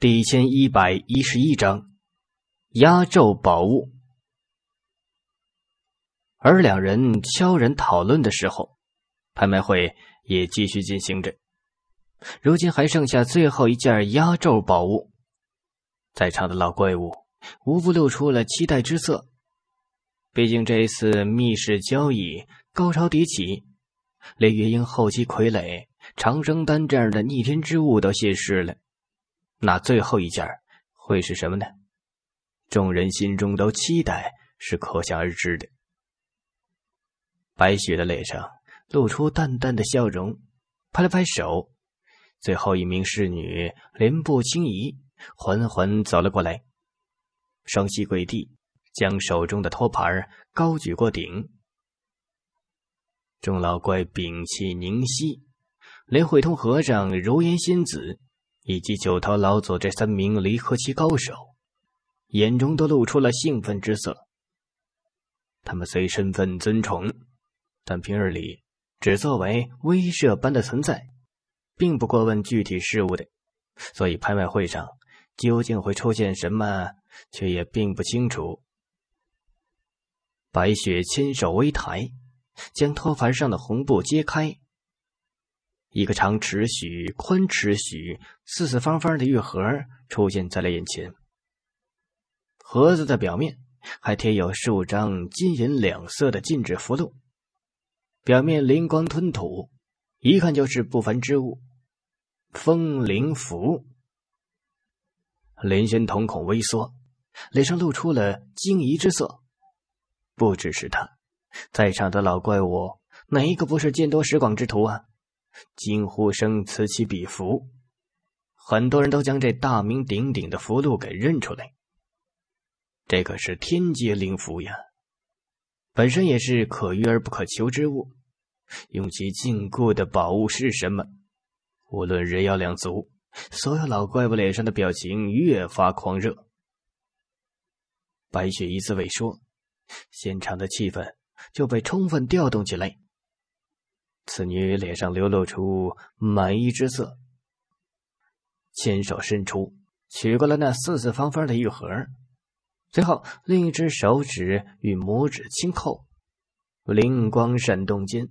第一千一百一十一章压轴宝物。而两人悄然讨论的时候，拍卖会也继续进行着。如今还剩下最后一件压轴宝物，在场的老怪物无不露出了期待之色。毕竟这一次密室交易高潮迭起，连月英后期傀儡、长生丹这样的逆天之物都现世了。那最后一件会是什么呢？众人心中都期待，是可想而知的。白雪的脸上露出淡淡的笑容，拍了拍手。最后一名侍女莲步轻移，缓缓走了过来，双膝跪地，将手中的托盘高举过顶。众老怪屏气凝息，连慧通和尚、柔烟仙子。以及九头老祖这三名离合期高手，眼中都露出了兴奋之色。他们虽身份尊崇，但平日里只作为威慑般的存在，并不过问具体事务的，所以拍卖会上究竟会出现什么，却也并不清楚。白雪亲手微抬，将托盘上的红布揭开。一个长尺许、宽尺许、四四方方的玉盒出现在了眼前。盒子的表面还贴有数张金银两色的禁制符箓，表面灵光吞吐，一看就是不凡之物。风灵符。林轩瞳孔微缩，脸上露出了惊疑之色。不只是他，在场的老怪物哪一个不是见多识广之徒啊？惊呼声此起彼伏，很多人都将这大名鼎鼎的符箓给认出来。这可是天阶灵符呀，本身也是可遇而不可求之物。用其禁锢的宝物是什么？无论人妖两族，所有老怪物脸上的表情越发狂热。白雪一字未说，现场的气氛就被充分调动起来。此女脸上流露出满意之色，牵手伸出，取过了那四四方方的玉盒，随后另一只手指与拇指轻扣，灵光闪动间，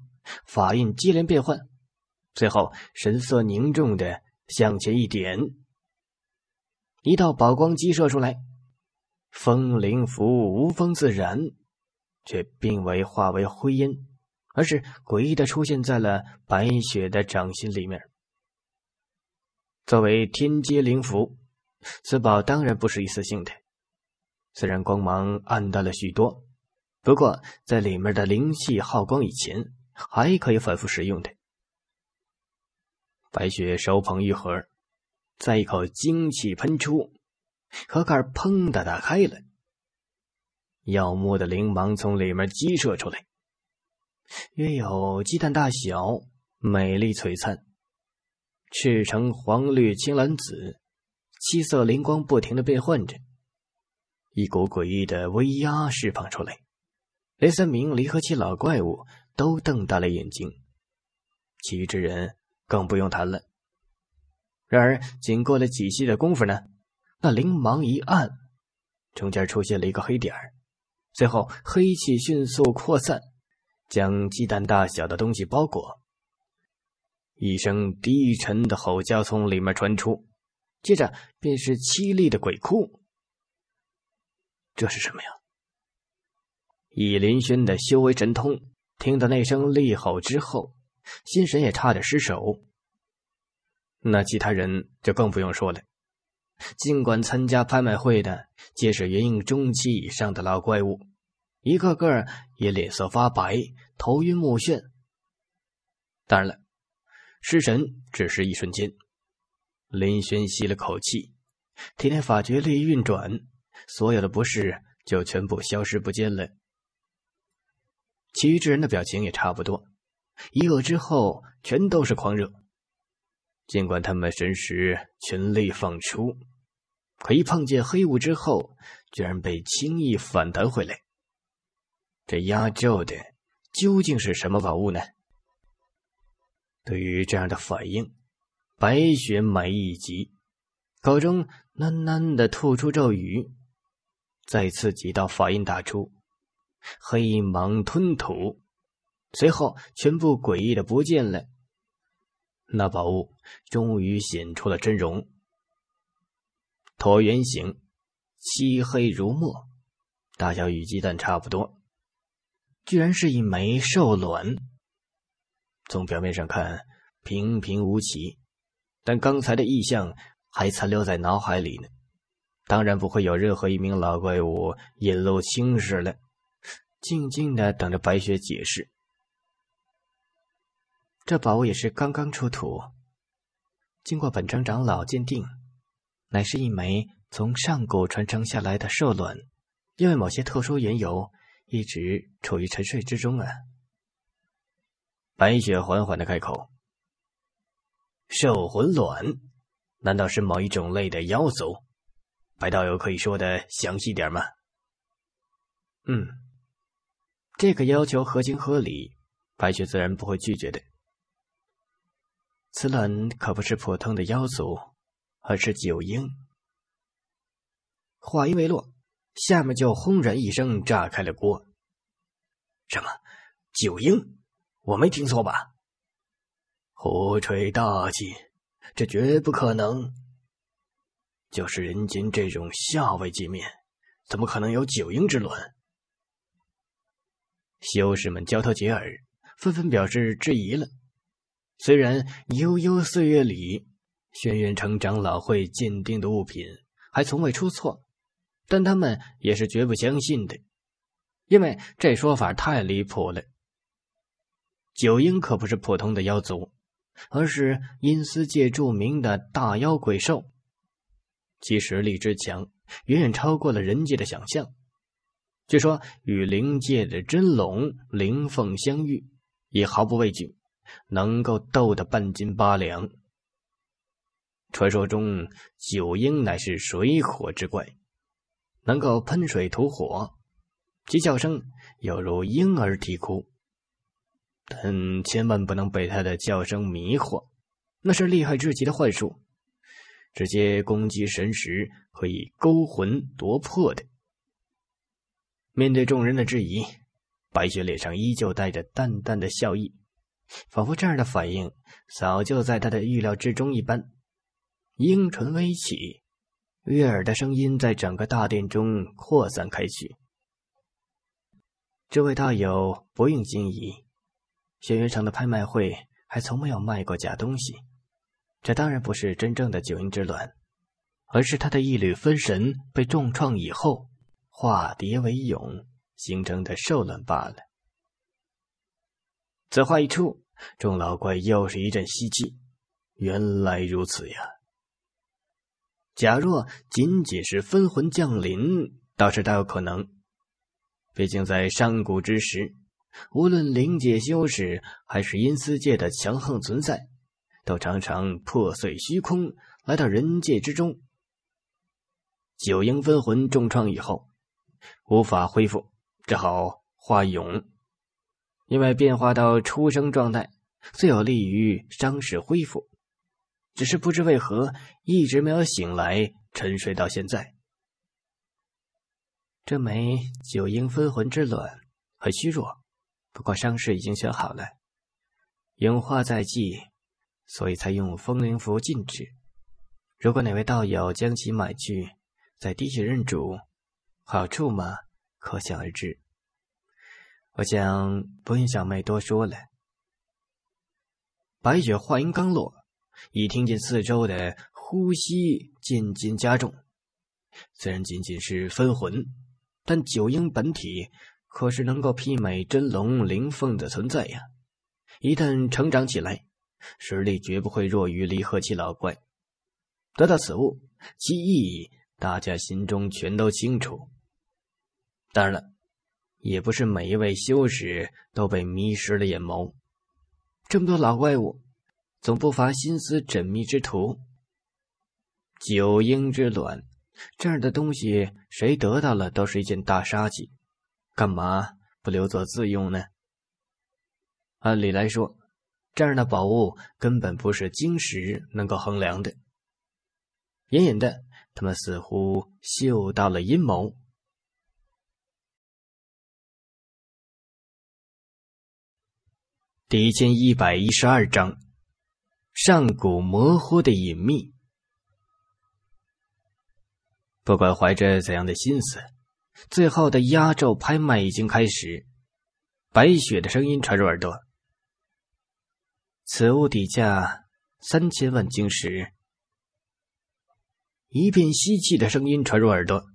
法印接连变换，最后神色凝重的向前一点，一道宝光激射出来，风铃符无风自燃，却并未化为灰烟。而是诡异的出现在了白雪的掌心里面。作为天阶灵符，此宝当然不是一次性的。虽然光芒暗淡了许多，不过在里面的灵气耗光以前，还可以反复使用的。白雪手捧玉盒，再一口精气喷出，盒盖砰的打开了，耀目的灵芒从里面激射出来。约有鸡蛋大小，美丽璀璨，赤橙黄绿青蓝紫，七色灵光不停的变换着，一股诡异的威压释放出来。连三名离合器老怪物都瞪大了眼睛，其余之人更不用谈了。然而，仅过了几息的功夫呢，那灵芒一暗，中间出现了一个黑点儿，随后黑气迅速扩散。将鸡蛋大小的东西包裹，一声低沉的吼叫从里面传出，接着便是凄厉的鬼哭。这是什么呀？以林轩的修为神通，听到那声厉吼之后，心神也差点失手。那其他人就更不用说了。尽管参加拍卖会的皆是元婴中期以上的老怪物。一个个也脸色发白，头晕目眩。当然了，失神只是一瞬间。林轩吸了口气，体内法诀力运转，所有的不适就全部消失不见了。其余之人的表情也差不多，一饿之后全都是狂热。尽管他们神识全力放出，可一碰见黑雾之后，居然被轻易反弹回来。这压轴的究竟是什么宝物呢？对于这样的反应，白雪满意极，口中喃喃的吐出咒语，再次几道法印打出，黑芒吞吐，随后全部诡异的不见了。那宝物终于显出了真容，椭圆形，漆黑如墨，大小与鸡蛋差不多。居然是一枚兽卵，从表面上看平平无奇，但刚才的意象还残留在脑海里呢。当然不会有任何一名老怪物显露轻视了，静静的等着白雪解释。这宝物也是刚刚出土，经过本城长老鉴定，乃是一枚从上古传承下来的兽卵，因为某些特殊缘由。一直处于沉睡之中啊！白雪缓缓的开口：“兽魂卵，难道是某一种类的妖族？白道友可以说的详细点吗？”“嗯，这个要求合情合理，白雪自然不会拒绝的。此卵可不是普通的妖族，而是九婴。”话音未落。下面就轰然一声炸开了锅。什么，九婴？我没听错吧？胡吹大气，这绝不可能！就是人间这种下位界面，怎么可能有九婴之卵？修士们交头接耳，纷纷表示质疑了。虽然悠悠岁月里，轩辕城长老会鉴定的物品还从未出错。但他们也是绝不相信的，因为这说法太离谱了。九婴可不是普通的妖族，而是阴司界著名的大妖鬼兽，其实力之强，远远超过了人界的想象。据说与灵界的真龙、灵凤相遇，也毫不畏惧，能够斗得半斤八两。传说中，九婴乃是水火之怪。能够喷水吐火，其叫声犹如婴儿啼哭，但千万不能被它的叫声迷惑，那是厉害至极的幻术，直接攻击神识可以勾魂夺魄的。面对众人的质疑，白雪脸上依旧带着淡淡的笑意，仿佛这样的反应早就在他的预料之中一般，阴唇微启。悦耳的声音在整个大殿中扩散开去。这位道友，不用惊疑，轩辕城的拍卖会还从没有卖过假东西。这当然不是真正的九阴之卵，而是他的一缕分神被重创以后，化蝶为蛹形成的兽卵罢了。此话一出，众老怪又是一阵吸气。原来如此呀！假若仅仅是分魂降临，倒是大有可能。毕竟在上古之时，无论灵界修士还是阴司界的强横存在，都常常破碎虚空来到人界之中。九婴分魂重创以后，无法恢复，只好化蛹，因为变化到出生状态最有利于伤势恢复。只是不知为何一直没有醒来，沉睡到现在。这枚九婴分魂之卵很虚弱，不过伤势已经全好了，演化在即，所以才用风灵符禁止。如果哪位道友将其买去，在滴血认主，好处嘛，可想而知。我想不用小妹多说了。白雪话音刚落。已听见四周的呼吸渐渐加重，虽然仅仅是分魂，但九婴本体可是能够媲美真龙灵凤的存在呀！一旦成长起来，实力绝不会弱于离合器老怪。得到此物，其意义大家心中全都清楚。当然了，也不是每一位修士都被迷失了眼眸，这么多老怪物。总不乏心思缜密之徒。九婴之卵，这样的东西谁得到了都是一件大杀器，干嘛不留作自用呢？按理来说，这样的宝物根本不是晶石能够衡量的。隐隐的，他们似乎嗅到了阴谋。第一千一百一十二章。上古模糊的隐秘，不管怀着怎样的心思，最后的压轴拍卖已经开始。白雪的声音传入耳朵：“此物底价三千万晶石。”一片吸气的声音传入耳朵。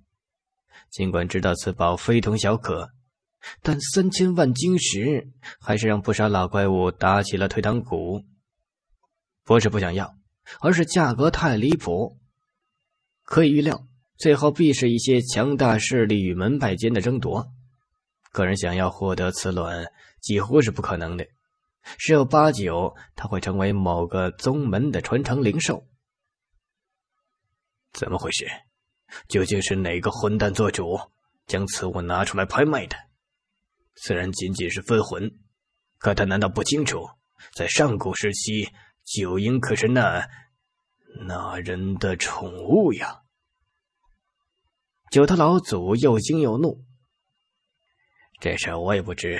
尽管知道此宝非同小可，但三千万晶石还是让不少老怪物打起了退堂鼓。不是不想要，而是价格太离谱。可以预料，最后必是一些强大势力与门派间的争夺。个人想要获得此卵，几乎是不可能的。十有八九，他会成为某个宗门的传承灵兽。怎么回事？究竟是哪个混蛋做主，将此物拿出来拍卖的？虽然仅仅是分魂，可他难道不清楚，在上古时期？九婴可是那那人的宠物呀！九头老祖又惊又怒。这事我也不知，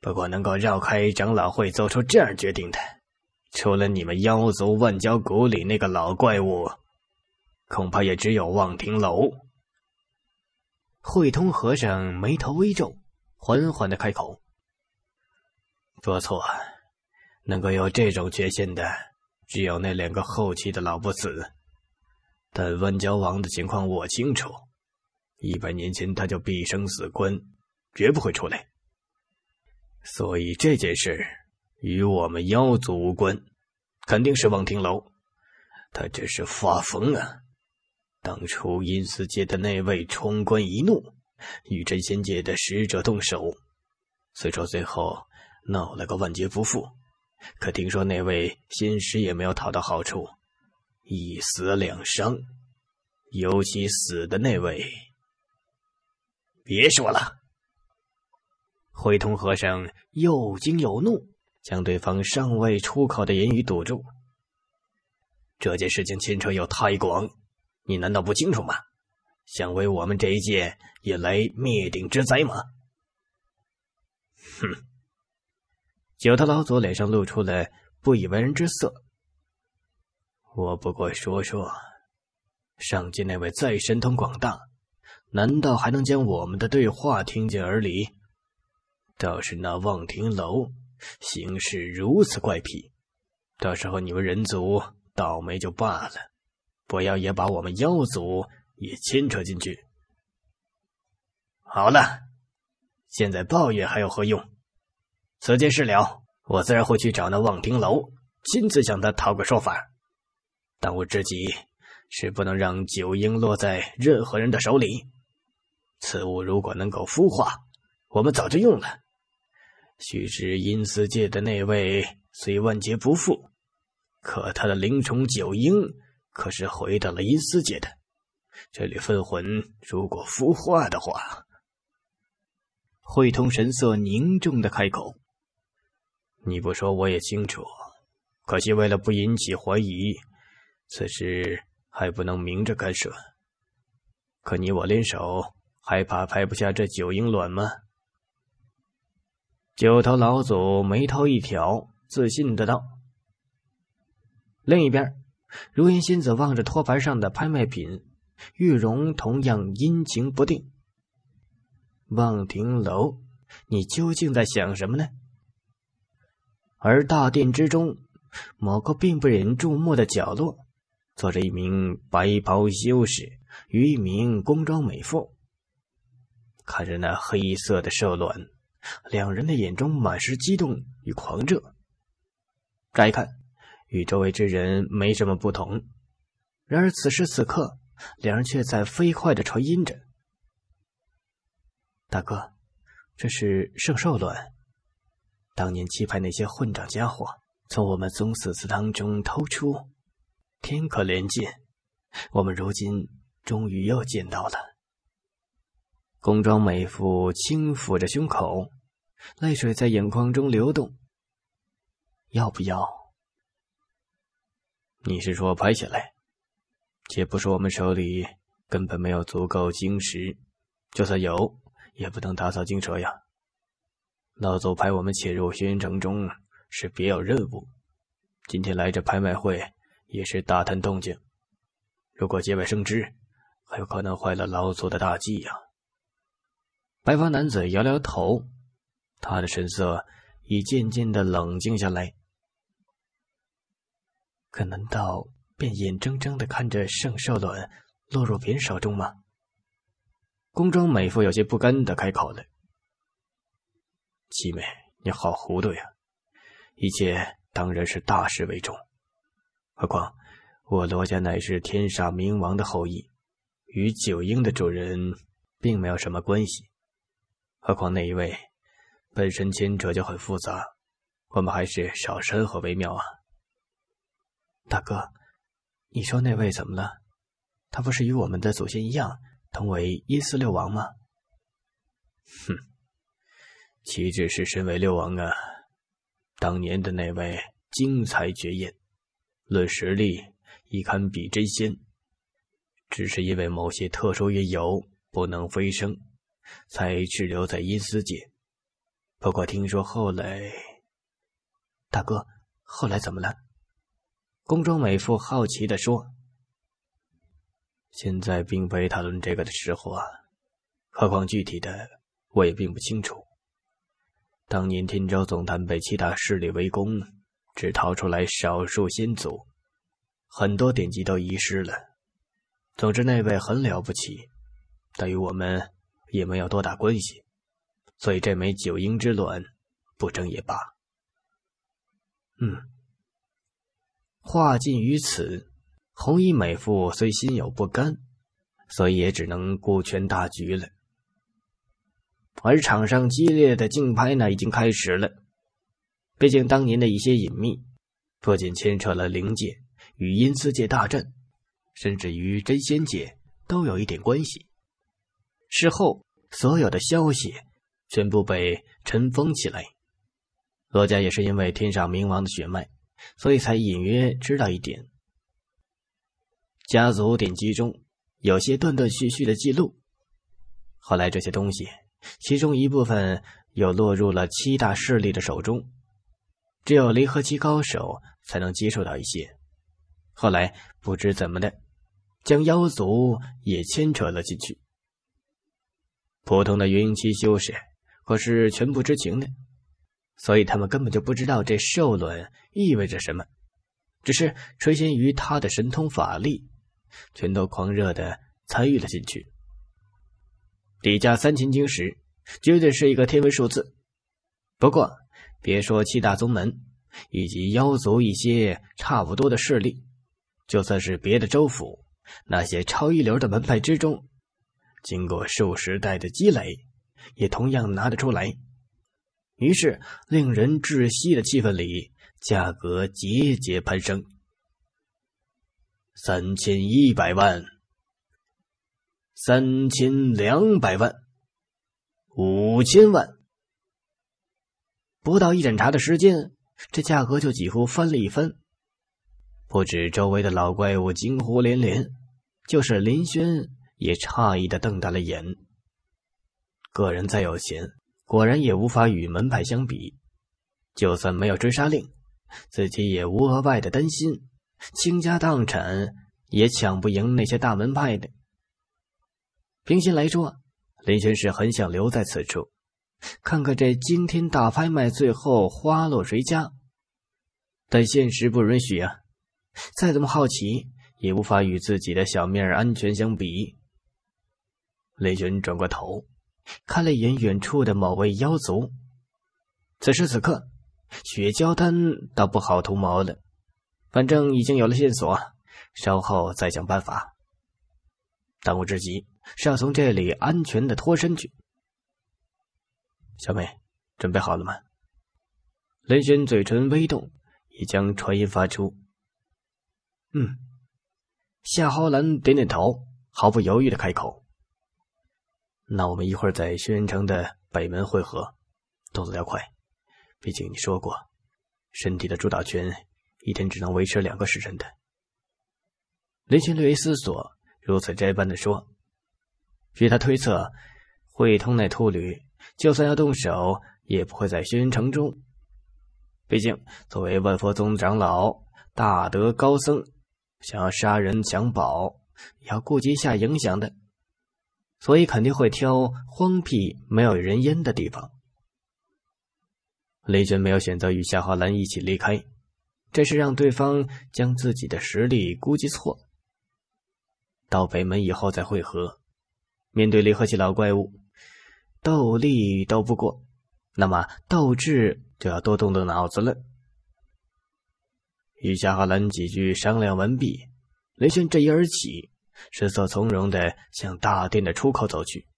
不过能够绕开长老会做出这样决定的，除了你们妖族万妖谷里那个老怪物，恐怕也只有望亭楼。慧通和尚眉头微皱，缓缓的开口：“不错。”能够有这种缺陷的，只有那两个后期的老不死。但温娇王的情况我清楚，一百年前他就毕生死关，绝不会出来。所以这件事与我们妖族无关，肯定是望亭楼，他这是发疯了。当初阴司界的那位冲冠一怒，与真仙界的使者动手，虽说最后闹了个万劫不复。可听说那位仙师也没有讨到好处，一死两伤，尤其死的那位。别说了，慧通和尚又惊又怒，将对方尚未出口的言语堵住。这件事情牵扯又太广，你难道不清楚吗？想为我们这一界引来灭顶之灾吗？哼！九头老祖脸上露出了不以为然之色。我不过说说，上界那位再神通广大，难道还能将我们的对话听进耳里？倒是那望亭楼行事如此怪癖，到时候你们人族倒霉就罢了，不要也把我们妖族也牵扯进去。好了，现在抱怨还有何用？此件事了，我自然会去找那望亭楼，亲自向他讨个说法。当务之急是不能让九婴落在任何人的手里。此物如果能够孵化，我们早就用了。须知阴司界的那位虽万劫不复，可他的灵宠九婴可是回到了阴司界的。这里分魂如果孵化的话，慧通神色凝重的开口。你不说我也清楚，可惜为了不引起怀疑，此事还不能明着干涉。可你我联手，还怕拍不下这九婴卵吗？九头老祖眉头一挑，自信的道。另一边，如烟仙子望着托盘上的拍卖品，玉容同样阴晴不定。望亭楼，你究竟在想什么呢？而大殿之中，某个并不引人注目的角落，坐着一名白袍修士与一名工装美妇。看着那黑色的兽卵，两人的眼中满是激动与狂热。乍一看，与周围之人没什么不同。然而此时此刻，两人却在飞快的传音着：“大哥，这是圣兽卵。”当年欺派那些混账家伙，从我们宗祠祠堂中偷出，天可怜见，我们如今终于又见到了。宫装美妇轻抚着胸口，泪水在眼眶中流动。要不要？你是说拍下来？且不是我们手里根本没有足够晶石，就算有，也不能打草惊蛇呀。老祖派我们潜入轩辕城中，是别有任务。今天来这拍卖会，也是大探动静。如果节外生枝，很有可能坏了老祖的大计呀。白发男子摇摇头，他的神色已渐渐的冷静下来。可难道便眼睁睁的看着圣兽卵落入别人手中吗？宫中美妇有些不甘的开口了。七妹，你好糊涂呀！一切当然是大事为重，何况我罗家乃是天煞冥王的后裔，与九婴的主人并没有什么关系。何况那一位本身牵扯就很复杂，我们还是少掺和为妙啊！大哥，你说那位怎么了？他不是与我们的祖先一样，同为一四六王吗？哼！岂止是身为六王啊！当年的那位惊才绝艳，论实力已堪比真仙，只是因为某些特殊缘由不能飞升，才滞留在阴司界。不过听说后来……大哥，后来怎么了？”宫中美妇好奇地说。“现在并非讨论这个的时候啊，何况具体的我也并不清楚。”当年天州总坛被其他势力围攻，只逃出来少数先祖，很多典籍都遗失了。总之那位很了不起，但与我们也没有多大关系，所以这枚九婴之卵，不争也罢。嗯，话尽于此。红衣美妇虽心有不甘，所以也只能顾全大局了。而场上激烈的竞拍呢，已经开始了。毕竟当年的一些隐秘，不仅牵扯了灵界与阴司界大战，甚至与真仙界都有一点关系。事后，所有的消息全部被尘封起来。罗家也是因为天上冥王的血脉，所以才隐约知道一点。家族典籍中有些断断续续的记录，后来这些东西。其中一部分又落入了七大势力的手中，只有离合期高手才能接受到一些。后来不知怎么的，将妖族也牵扯了进去。普通的云栖修士可是全不知情的，所以他们根本就不知道这受卵意味着什么，只是垂涎于他的神通法力，全都狂热的参与了进去。底价三千晶石，绝对是一个天文数字。不过，别说七大宗门以及妖族一些差不多的势力，就算是别的州府那些超一流的门派之中，经过数时代的积累，也同样拿得出来。于是，令人窒息的气氛里，价格节节攀升。三千一百万。三千两百万，五千万，不到一盏茶的时间，这价格就几乎翻了一番。不止周围的老怪物惊呼连连，就是林轩也诧异的瞪大了眼。个人再有钱，果然也无法与门派相比。就算没有追杀令，自己也无额外的担心，倾家荡产也抢不赢那些大门派的。平心来说，雷玄是很想留在此处，看看这惊天大拍卖最后花落谁家。但现实不允许啊，再怎么好奇，也无法与自己的小命儿安全相比。雷玄转过头，看了一眼远处的某位妖族。此时此刻，雪娇丹倒不好图谋了，反正已经有了线索，稍后再想办法。当务之急是要从这里安全的脱身去。小妹，准备好了吗？雷轩嘴唇微动，已将传音发出。嗯，夏侯兰点点头，毫不犹豫的开口。那我们一会儿在辕城的北门汇合，动作要快，毕竟你说过，身体的主导权一天只能维持两个时辰的。雷轩略微思索。如此这般的说，据他推测，会通那秃驴就算要动手，也不会在宣城中。毕竟，作为万佛宗长老、大德高僧，想要杀人抢宝，要顾及一下影响的，所以肯定会挑荒僻、没有人烟的地方。雷军没有选择与夏侯兰一起离开，这是让对方将自己的实力估计错。到北门以后再汇合。面对离合器老怪物，斗力斗不过，那么斗智就要多动动脑子了。与夏和兰几句商量完毕，雷轩这一而起，神色从容的向大殿的出口走去。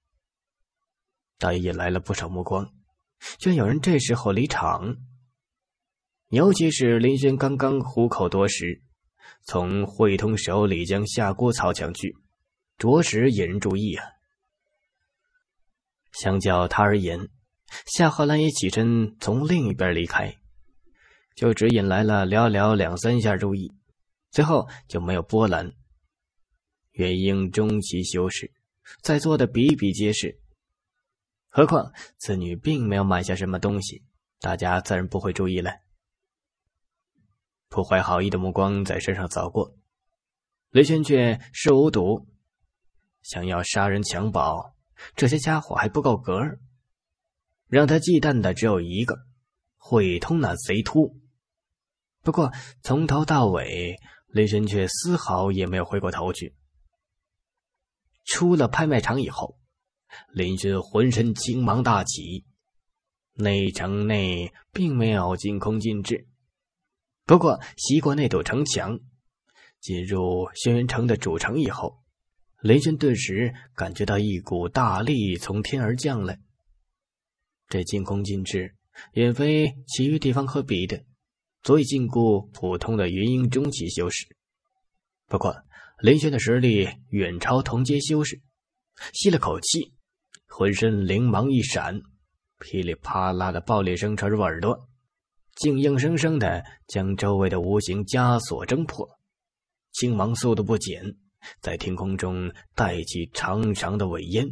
但也引来了不少目光，居然有人这时候离场。尤其是林轩刚刚虎口夺食。从慧通手里将夏锅草抢去，着实引人注意啊。相较他而言，夏荷兰也起身从另一边离开，就只引来了寥寥两三下注意，最后就没有波澜。元婴终其修士，在座的比比皆是，何况此女并没有买下什么东西，大家自然不会注意了。不怀好意的目光在身上扫过，雷玄却是无睹。想要杀人抢宝，这些家伙还不够格。让他忌惮的只有一个，会通那贼秃。不过从头到尾，雷神却丝毫也没有回过头去。出了拍卖场以后，林轩浑身惊芒大起。内城内并没有进空禁制。不过，袭过那堵城墙，进入轩辕城的主城以后，林轩顿时感觉到一股大力从天而降来。这进空禁制远非其余地方可比的，足以禁锢普通的元婴中期修士。不过，林轩的实力远超同阶修士。吸了口气，浑身灵芒一闪，噼里啪啦的爆裂声传入耳朵。竟硬生生的将周围的无形枷锁挣破，青芒速度不减，在天空中带起长长的尾烟。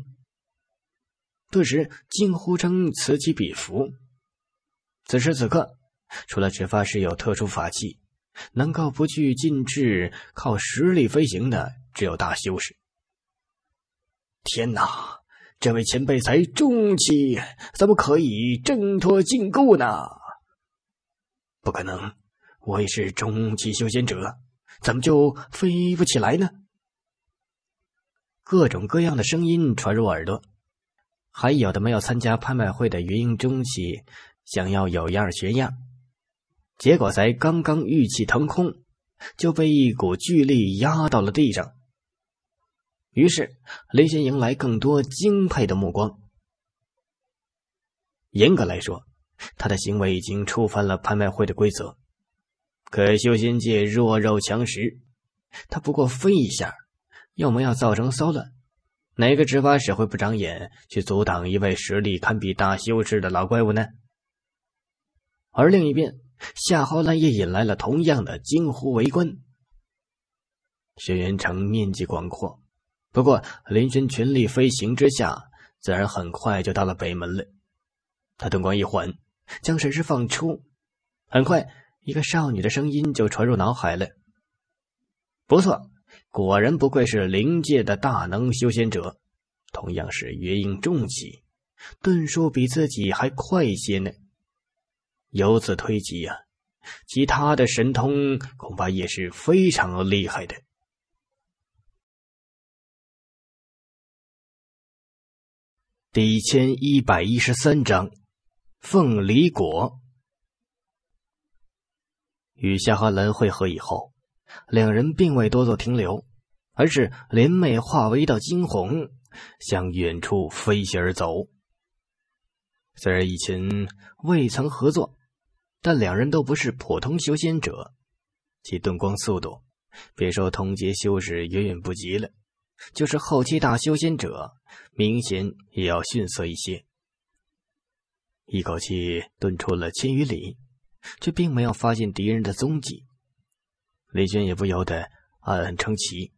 顿时惊呼声此起彼伏。此时此刻，除了执法师有特殊法器，能够不惧禁制、靠实力飞行的，只有大修士。天哪！这位前辈才中期，怎么可以挣脱禁锢呢？不可能！我也是中期修仙者，怎么就飞不起来呢？各种各样的声音传入耳朵，还有的没有参加拍卖会的云中气想要有样学样，结果才刚刚玉气腾空，就被一股巨力压到了地上。于是雷神迎来更多敬佩的目光。严格来说。他的行为已经触犯了拍卖会的规则，可修仙界弱肉强食，他不过飞一下，要么要造成骚乱，哪个执法使会不长眼去阻挡一位实力堪比大修士的老怪物呢？而另一边，夏侯兰也引来了同样的惊呼围观。轩辕城面积广阔，不过林轩全力飞行之下，自然很快就到了北门了。他灯光一缓。将神识放出，很快，一个少女的声音就传入脑海了。不错，果然不愧是灵界的大能修仙者，同样是元婴重器，遁术比自己还快一些呢。由此推及呀，其他的神通恐怕也是非常厉害的。第一千一百一十三章。凤梨果与夏哈兰会合以后，两人并未多做停留，而是联袂化为一道惊鸿，向远处飞袭而走。虽然以前未曾合作，但两人都不是普通修仙者，其遁光速度，别说同阶修士远远不及了，就是后期大修仙者，明显也要逊色一些。一口气遁出了千余里，却并没有发现敌人的踪迹。李轩也不由得暗暗称奇：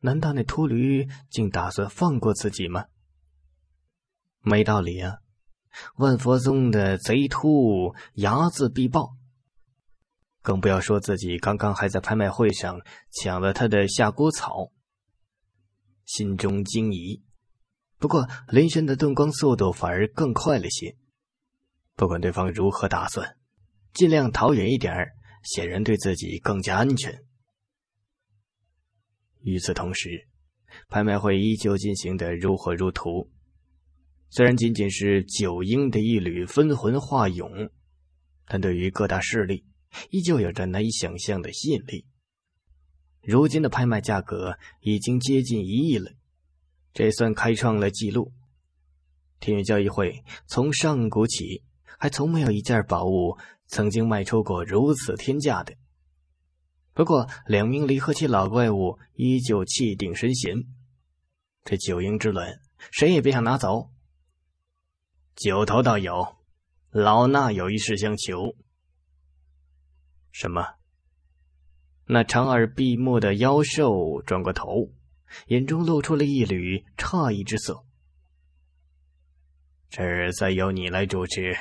难道那秃驴竟打算放过自己吗？没道理啊！万佛宗的贼秃睚眦必报，更不要说自己刚刚还在拍卖会上抢了他的下锅草。心中惊疑，不过林轩的遁光速度反而更快了些。不管对方如何打算，尽量逃远一点，显然对自己更加安全。与此同时，拍卖会依旧进行的如火如荼。虽然仅仅是九英的一缕分魂化蛹，但对于各大势力依旧有着难以想象的吸引力。如今的拍卖价格已经接近一亿了，这算开创了记录。天宇交易会从上古起。还从没有一件宝物曾经卖出过如此天价的。不过，两名离合器老怪物依旧气定神闲。这九婴之轮，谁也别想拿走。九头道友，老衲有一事相求。什么？那长耳闭目的妖兽转过头，眼中露出了一缕诧异之色。这儿再由你来主持。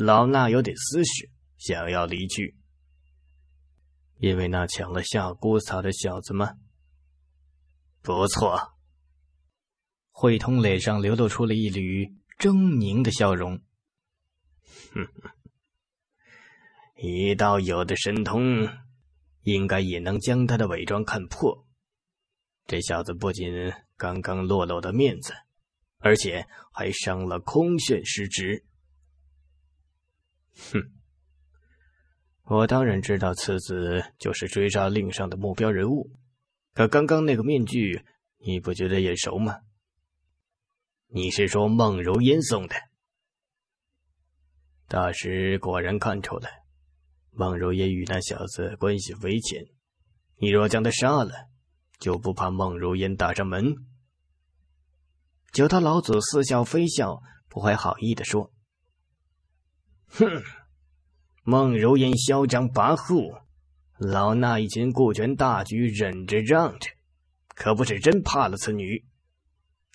老衲有点思绪，想要离去，因为那抢了夏姑草的小子吗？不错，慧通脸上流露出了一缕狰狞的笑容。哼哼，道有的神通，应该也能将他的伪装看破。这小子不仅刚刚落了我的面子，而且还伤了空炫师侄。哼，我当然知道次子就是追杀令上的目标人物，可刚刚那个面具，你不觉得眼熟吗？你是说孟如烟送的？大师果然看出来，孟如烟与那小子关系匪浅，你若将他杀了，就不怕孟如烟打上门？九头老祖似笑非笑，不怀好意的说。哼，孟如烟嚣张跋扈，老衲以前顾全大局，忍着让着，可不是真怕了此女。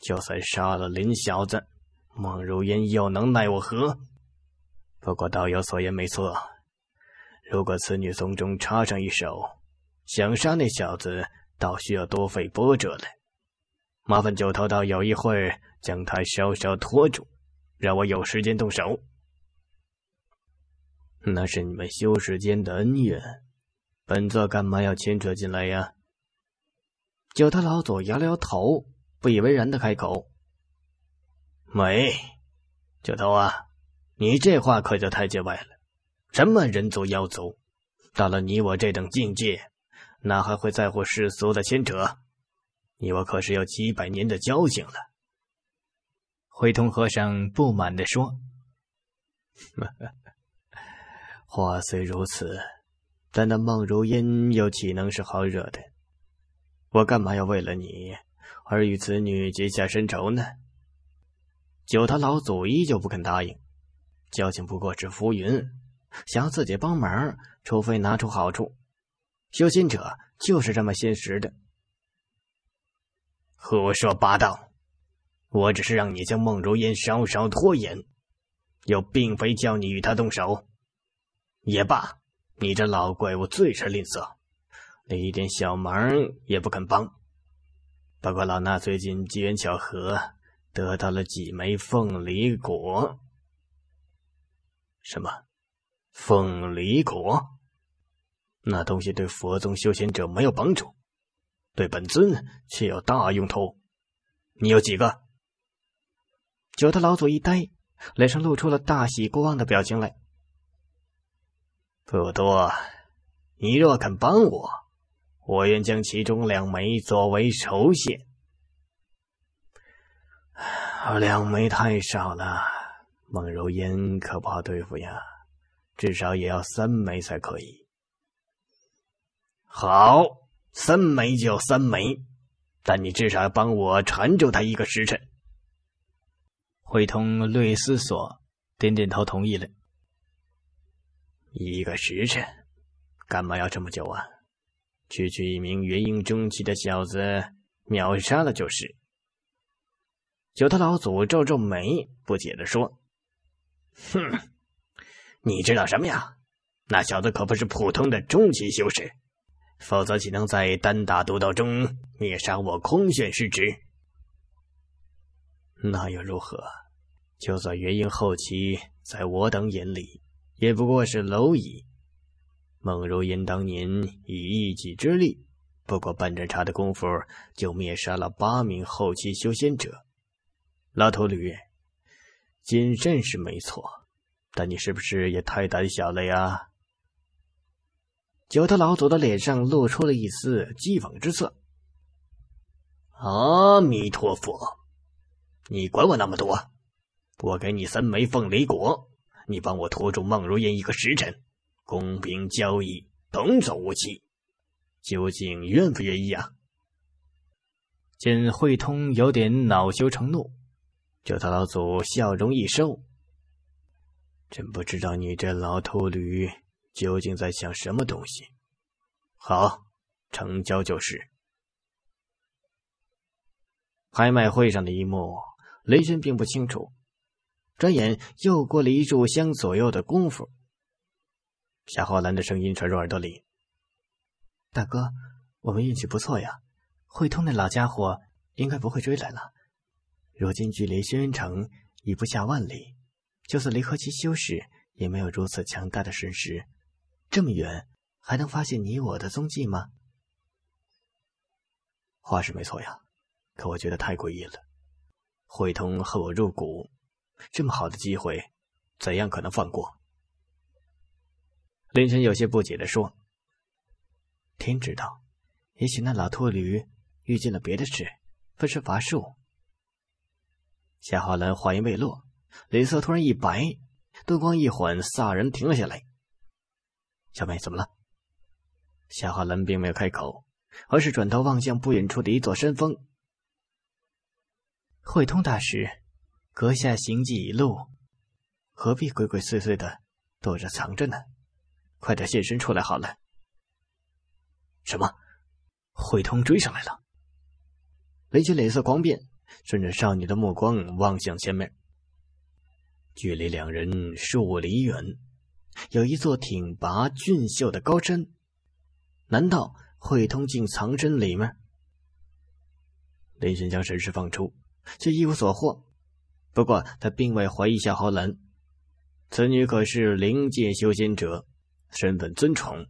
就算杀了林小子，孟如烟又能奈我何？不过道友所言没错，如果此女从中插上一手，想杀那小子，倒需要多费波折了。麻烦九头道友一会儿将他稍稍拖住，让我有时间动手。那是你们修士间的恩怨，本座干嘛要牵扯进来呀？九头老祖摇了摇头，不以为然的开口：“没，九头啊，你这话可就太见外了。什么人族妖族，到了你我这等境界，哪还会在乎世俗的牵扯？你我可是有几百年的交情了。”慧通和尚不满的说：“呵呵。”话虽如此，但那孟如烟又岂能是好惹的？我干嘛要为了你而与此女结下深仇呢？九他老祖依旧不肯答应，交情不过是浮云，想要自己帮忙，除非拿出好处。修心者就是这么现实的。胡说八道！我只是让你将孟如烟稍稍拖延，又并非叫你与他动手。也罢，你这老怪物最是吝啬，连一点小忙也不肯帮。不过老衲最近机缘巧合，得到了几枚凤梨果。什么？凤梨果？那东西对佛宗修仙者没有帮助，对本尊却有大用途。你有几个？九头老祖一呆，脸上露出了大喜过望的表情来。不多，你若肯帮我，我愿将其中两枚作为酬谢。两枚太少了，孟柔烟可不好对付呀，至少也要三枚才可以。好，三枚就三枚，但你至少要帮我缠住他一个时辰。慧通略思索，点点头同意了。一个时辰，干嘛要这么久啊？区区一名元婴中期的小子，秒杀了就是。九头老祖皱皱眉，不解地说：“哼，你知道什么呀？那小子可不是普通的中期修士，否则岂能在单打独斗中灭杀我空炫师侄？那又如何？就算元婴后期，在我等眼里……”也不过是蝼蚁。孟如烟当年以一己之力，不过半盏茶的功夫，就灭杀了八名后期修仙者。拉头驴，谨慎是没错，但你是不是也太胆小了呀？九头老祖的脸上露出了一丝讥讽之色。阿弥陀佛，你管我那么多，我给你三枚凤梨果。你帮我拖住孟如烟一个时辰，公平交易，童叟无欺。究竟愿不愿意啊？见慧通有点恼羞成怒，九他老祖笑容一收。真不知道你这老秃驴究竟在想什么东西。好，成交就是。拍卖会上的一幕，雷轩并不清楚。转眼又过了一炷香左右的功夫，夏侯兰的声音传入耳朵里：“大哥，我们运气不错呀，慧通那老家伙应该不会追来了。如今距离轩辕城已不下万里，就算离合期修士也没有如此强大的神识，这么远还能发现你我的踪迹吗？”话是没错呀，可我觉得太诡异了。慧通恨我入骨。这么好的机会，怎样可能放过？林晨有些不解地说：“天知道，也许那老秃驴遇见了别的事，分身乏术。”夏侯兰话音未落，脸色突然一白，灯光一晃，仨人停了下来。“小妹，怎么了？”夏侯兰并没有开口，而是转头望向不远处的一座山峰。慧通大师。阁下行迹已露，何必鬼鬼祟祟的躲着藏着呢？快点现身出来好了！什么？慧通追上来了！雷杰脸色狂变，顺着少女的目光望向前面。距离两人数里远，有一座挺拔俊秀的高山。难道慧通竟藏身里面？雷玄将神识放出，却一无所获。不过，他并未怀疑夏侯兰，此女可是灵界修仙者，身份尊崇，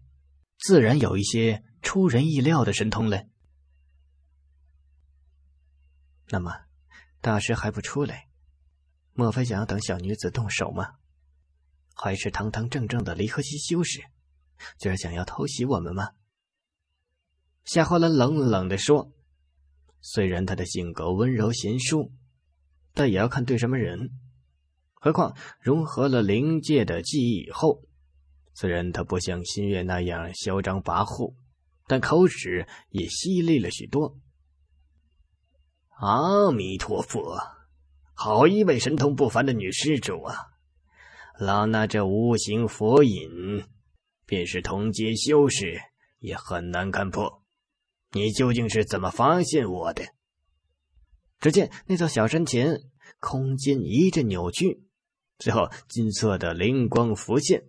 自然有一些出人意料的神通了。那么，大师还不出来？莫非想要等小女子动手吗？还是堂堂正正的离合期修士，居然想要偷袭我们吗？夏侯兰冷冷地说：“虽然她的性格温柔贤淑。”但也要看对什么人。何况融合了灵界的记忆以后，虽然他不像新月那样嚣张跋扈，但口齿也犀利了许多。阿弥陀佛，好一位神通不凡的女施主啊！老衲这无形佛影，便是同阶修士也很难看破。你究竟是怎么发现我的？只见那座小山前，空间一阵扭曲，随后金色的灵光浮现，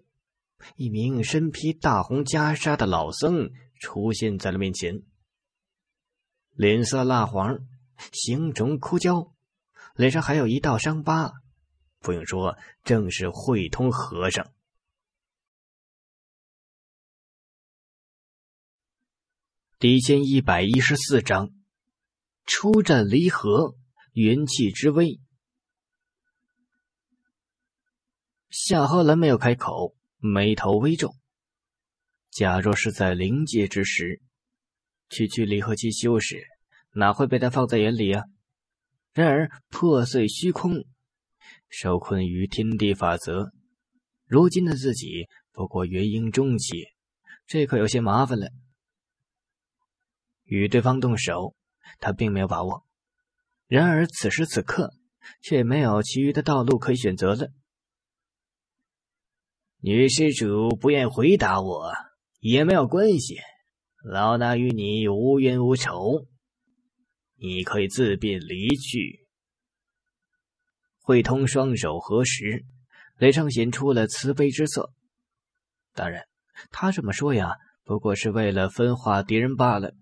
一名身披大红袈裟的老僧出现在了面前，脸色蜡黄，形容枯焦，脸上还有一道伤疤，不用说，正是慧通和尚。第一千一百一十四章。初战离合，元气之威。夏侯兰没有开口，眉头微皱。假若是在灵界之时，区区离合期修士，哪会被他放在眼里啊？然而破碎虚空，受困于天地法则，如今的自己不过元婴中期，这可有些麻烦了。与对方动手。他并没有把握，然而此时此刻，却没有其余的道路可以选择了。女施主不愿回答我也没有关系，老大与你无冤无仇，你可以自便离去。慧通双手合十，脸上显出了慈悲之色。当然，他这么说呀，不过是为了分化敌人罢了。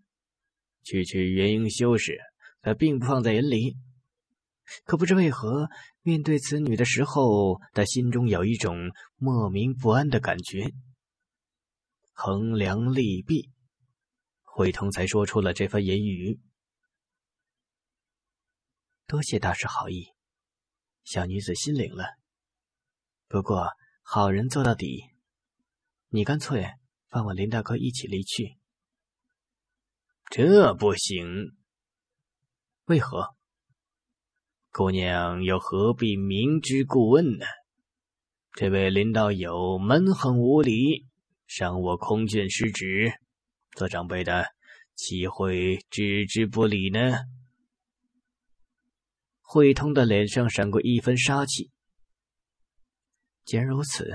区区元婴修士，他并不放在眼里。可不知为何，面对此女的时候，他心中有一种莫名不安的感觉。衡量利弊，慧通才说出了这番言语。多谢大师好意，小女子心领了。不过好人做到底，你干脆放我林大哥一起离去。这不行。为何？姑娘又何必明知故问呢？这位林道友蛮横无理，伤我空郡失职，做长辈的岂会置之不理呢？慧通的脸上闪过一分杀气。既然如此，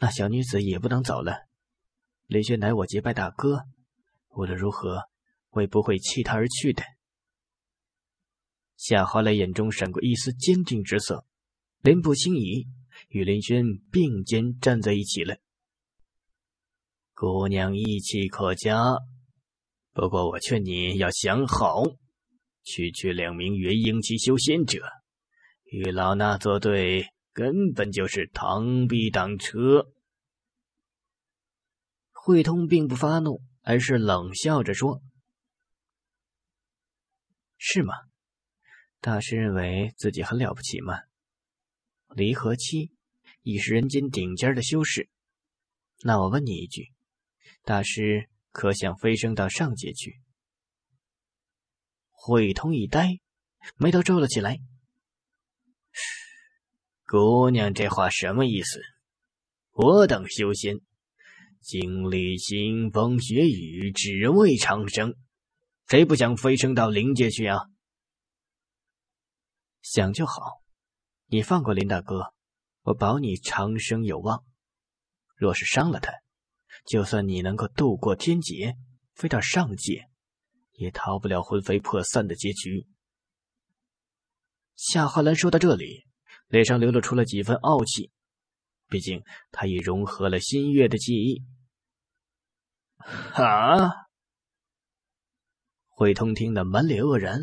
那小女子也不能走了。林轩乃我结拜大哥，无论如何。会不会弃他而去的？夏花蕾眼中闪过一丝坚定之色，林步轻移，与林轩并肩站在一起了。姑娘义气可嘉，不过我劝你要想好，区区两名元婴期修仙者，与老衲作对，根本就是螳臂挡车。慧通并不发怒，而是冷笑着说。是吗？大师认为自己很了不起吗？离合期已是人间顶尖的修士，那我问你一句：大师可想飞升到上界去？慧通一呆，眉头皱了起来。姑娘这话什么意思？我等修仙，经历腥风血雨，只为长生。谁不想飞升到灵界去啊？想就好，你放过林大哥，我保你长生有望。若是伤了他，就算你能够渡过天劫，飞到上界，也逃不了魂飞魄散的结局。夏花兰说到这里，脸上流露出了几分傲气，毕竟他已融合了新月的记忆。啊！慧通听得满脸愕然，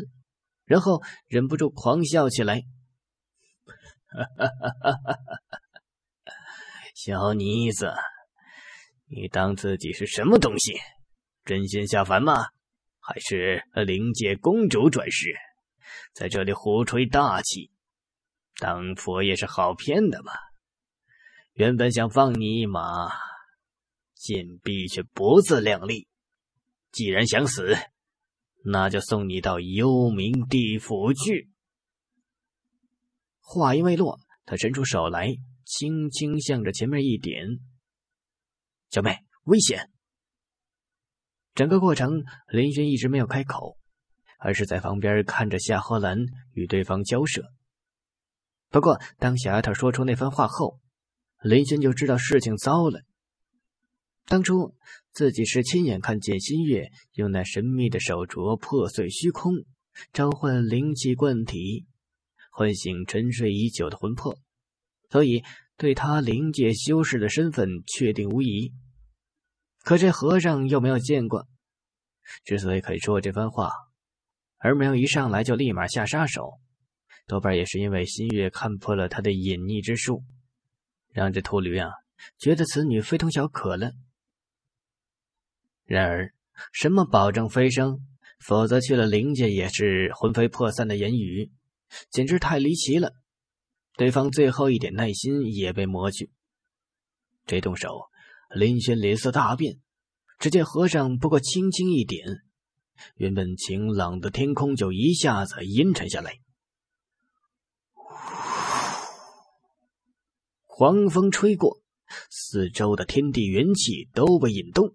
然后忍不住狂笑起来：“ 小妮子，你当自己是什么东西？真仙下凡吗？还是灵界公主转世，在这里胡吹大气？当佛也是好骗的吧？原本想放你一马，贱婢却不自量力，既然想死。”那就送你到幽冥地府去。话音未落，他伸出手来，轻轻向着前面一点。小妹，危险！整个过程，林轩一直没有开口，而是在旁边看着夏荷兰与对方交涉。不过，当小丫头说出那番话后，林轩就知道事情糟了。当初自己是亲眼看见新月用那神秘的手镯破碎虚空，召唤灵气灌体，唤醒沉睡已久的魂魄，所以对他灵界修士的身份确定无疑。可这和尚又没有见过，之所以肯说这番话，而没有一上来就立马下杀手，多半也是因为新月看破了他的隐匿之术，让这秃驴啊觉得此女非同小可了。然而，什么保证飞升？否则去了灵界也是魂飞魄散的。言语简直太离奇了，对方最后一点耐心也被磨去。这动手，林轩脸色大变。只见和尚不过轻轻一点，原本晴朗的天空就一下子阴沉下来。狂风吹过，四周的天地元气都被引动。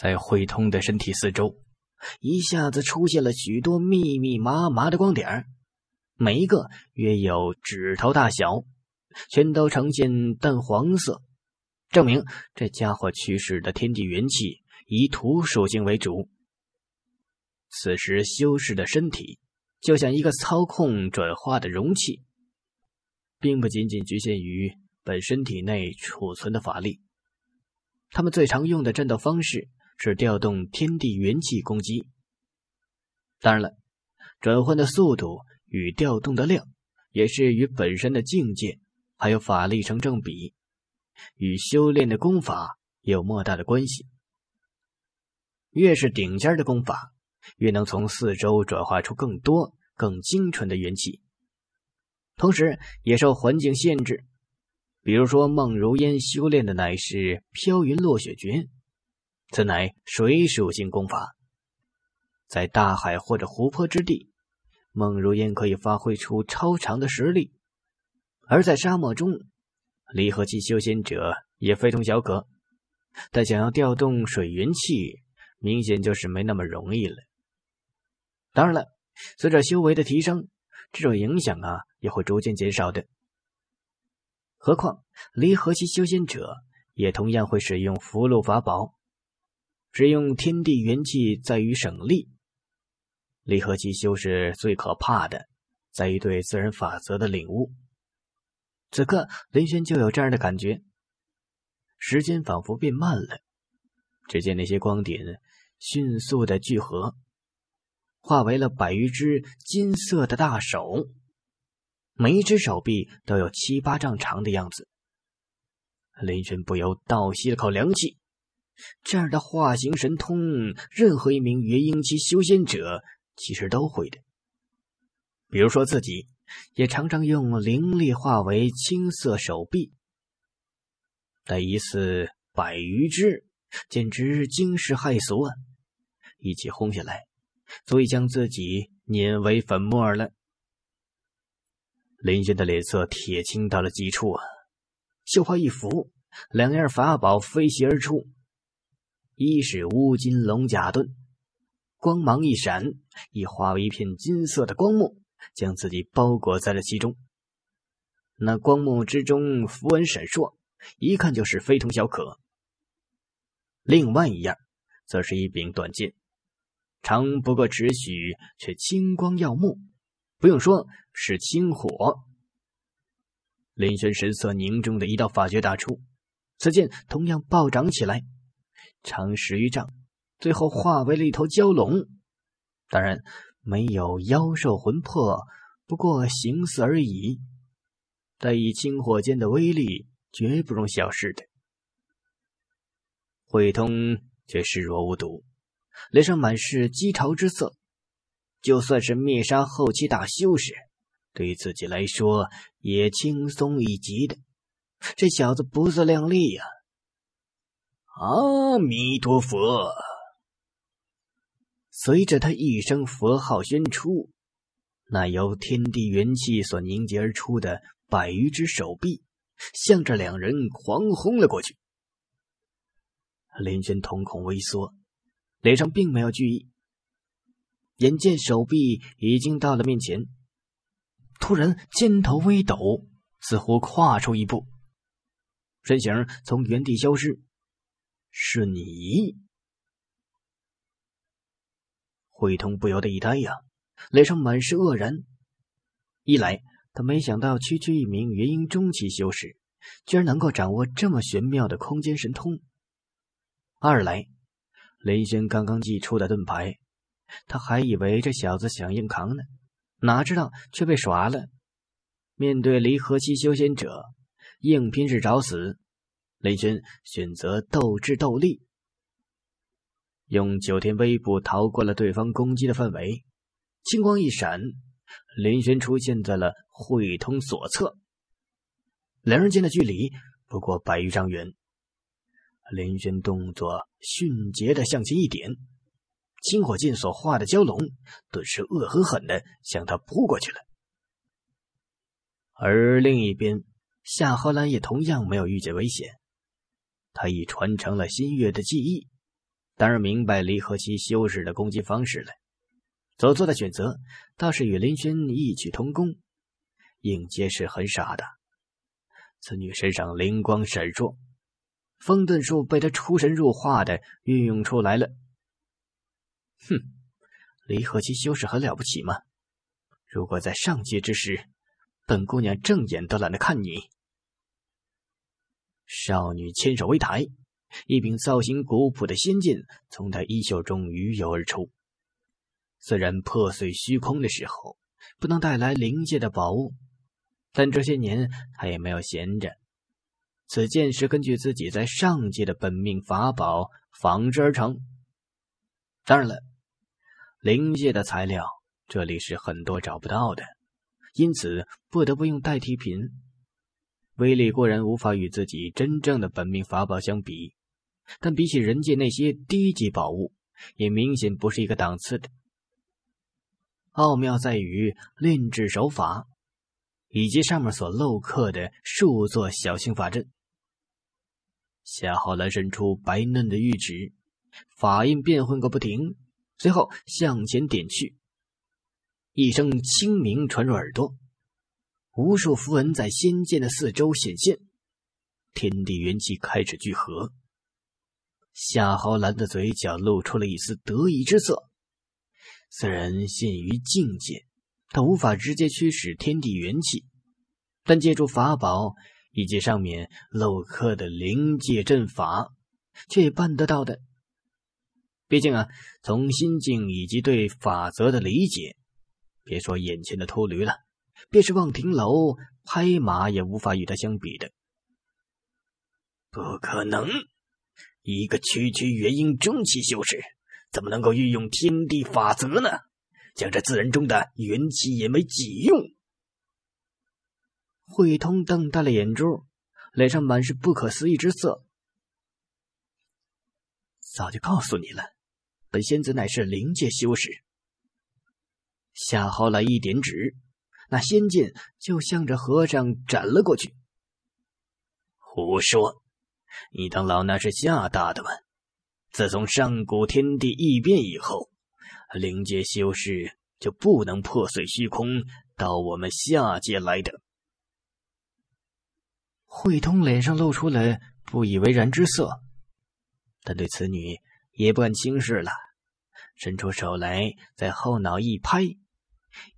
在慧通的身体四周，一下子出现了许多密密麻麻的光点，每一个约有指头大小，全都呈现淡黄色，证明这家伙驱使的天地元气以土属性为主。此时修士的身体就像一个操控转化的容器，并不仅仅局限于本身体内储存的法力，他们最常用的战斗方式。是调动天地元气攻击。当然了，转换的速度与调动的量，也是与本身的境界，还有法力成正比，与修炼的功法有莫大的关系。越是顶尖的功法，越能从四周转化出更多、更精纯的元气，同时也受环境限制。比如说，孟如烟修炼的乃是飘云落雪诀。此乃水属性功法，在大海或者湖泊之地，孟如烟可以发挥出超长的实力；而在沙漠中，离合器修仙者也非同小可。但想要调动水元气，明显就是没那么容易了。当然了，随着修为的提升，这种影响啊也会逐渐减少的。何况离合器修仙者也同样会使用符箓法宝。使用天地元气在于省力，离合器修饰最可怕的，在于对自然法则的领悟。此刻，林轩就有这样的感觉，时间仿佛变慢了。只见那些光点迅速的聚合，化为了百余只金色的大手，每一只手臂都有七八丈长的样子。林轩不由倒吸了口凉气。这样的化形神通，任何一名元婴期修仙者其实都会的。比如说自己，也常常用灵力化为青色手臂，但一次百余只，简直惊世骇俗啊！一起轰下来，足以将自己碾为粉末了。林轩的脸色铁青到了极处啊！绣花一拂，两样法宝飞袭而出。一是乌金龙甲盾，光芒一闪，已化为一片金色的光幕，将自己包裹在了其中。那光幕之中符文闪烁，一看就是非同小可。另外一样，则是一柄短剑，长不过尺许，却青光耀目，不用说是青火。林轩神色凝重的一道法诀打出，此剑同样暴涨起来。长十余丈，最后化为了一头蛟龙，当然没有妖兽魂魄，不过形似而已。但以青火剑的威力，绝不容小视的。慧通却视若无睹，脸上满是讥嘲之色。就算是灭杀后期大修士，对自己来说也轻松一级的。这小子不自量力呀！阿弥陀佛！随着他一声佛号宣出，那由天地元气所凝结而出的百余只手臂，向着两人狂轰了过去。林轩瞳孔微缩，脸上并没有惧意。眼见手臂已经到了面前，突然肩头微抖，似乎跨出一步，身形从原地消失。是你，慧通不由得一呆呀，脸上满是愕然。一来，他没想到区区一名元婴中期修士，居然能够掌握这么玄妙的空间神通；二来，林轩刚刚祭出的盾牌，他还以为这小子想硬扛呢，哪知道却被耍了。面对离合期修仙者，硬拼是找死。雷轩选择斗智斗力，用九天微步逃过了对方攻击的范围。青光一闪，林轩出现在了汇通左侧，两人间的距离不过百余丈远。林轩动作迅捷的向前一点，青火剑所化的蛟龙顿时恶狠狠的向他扑过去了。而另一边，夏荷兰也同样没有遇见危险。他已传承了新月的记忆，当然明白离合期修士的攻击方式了。所做的选择倒是与林轩异曲同工。应接是很傻的，此女身上灵光闪烁，风遁术被她出神入化的运用出来了。哼，离合期修士很了不起吗？如果在上界之时，本姑娘正眼都懒得看你。少女牵手微抬，一柄造型古朴的仙剑从她衣袖中鱼游而出。虽然破碎虚空的时候不能带来灵界的宝物，但这些年她也没有闲着。此剑是根据自己在上界的本命法宝仿制而成。当然了，灵界的材料这里是很多找不到的，因此不得不用代替品。威力固然无法与自己真正的本命法宝相比，但比起人界那些低级宝物，也明显不是一个档次的。奥妙在于炼制手法，以及上面所镂刻的数座小型法阵。夏侯兰伸出白嫩的玉指，法印变换个不停，随后向前点去，一声轻鸣传入耳朵。无数符文在仙剑的四周显现，天地元气开始聚合。夏侯兰的嘴角露出了一丝得意之色。虽然限于境界，他无法直接驱使天地元气，但借助法宝以及上面镂刻的灵界阵法，却也办得到的。毕竟啊，从心境以及对法则的理解，别说眼前的秃驴了。便是望亭楼拍马也无法与他相比的，不可能！一个区区元婴中期修士，怎么能够运用天地法则呢？将这自然中的元气也没几用？慧通瞪大了眼珠，脸上满是不可思议之色。早就告诉你了，本仙子乃是灵界修士，夏侯来一点指，那仙剑就向着和尚斩了过去。胡说！你当老衲是吓大的吗？自从上古天地异变以后，灵界修士就不能破碎虚空到我们下界来的。慧通脸上露出了不以为然之色，但对此女也不敢轻视了，伸出手来，在后脑一拍。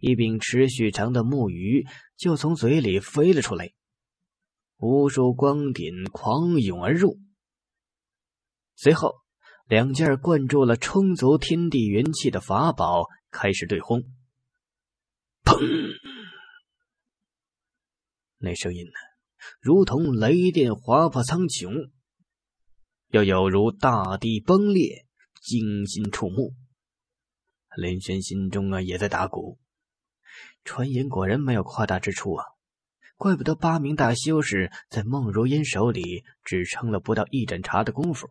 一柄持续长的木鱼就从嘴里飞了出来，无数光点狂涌而入。随后，两件灌注了充足天地元气的法宝开始对轰。砰！那声音呢，如同雷电划破苍穹，又有如大地崩裂，惊心触目。林轩心中啊，也在打鼓。传言果然没有夸大之处啊！怪不得八名大修士在孟如烟手里只撑了不到一盏茶的功夫。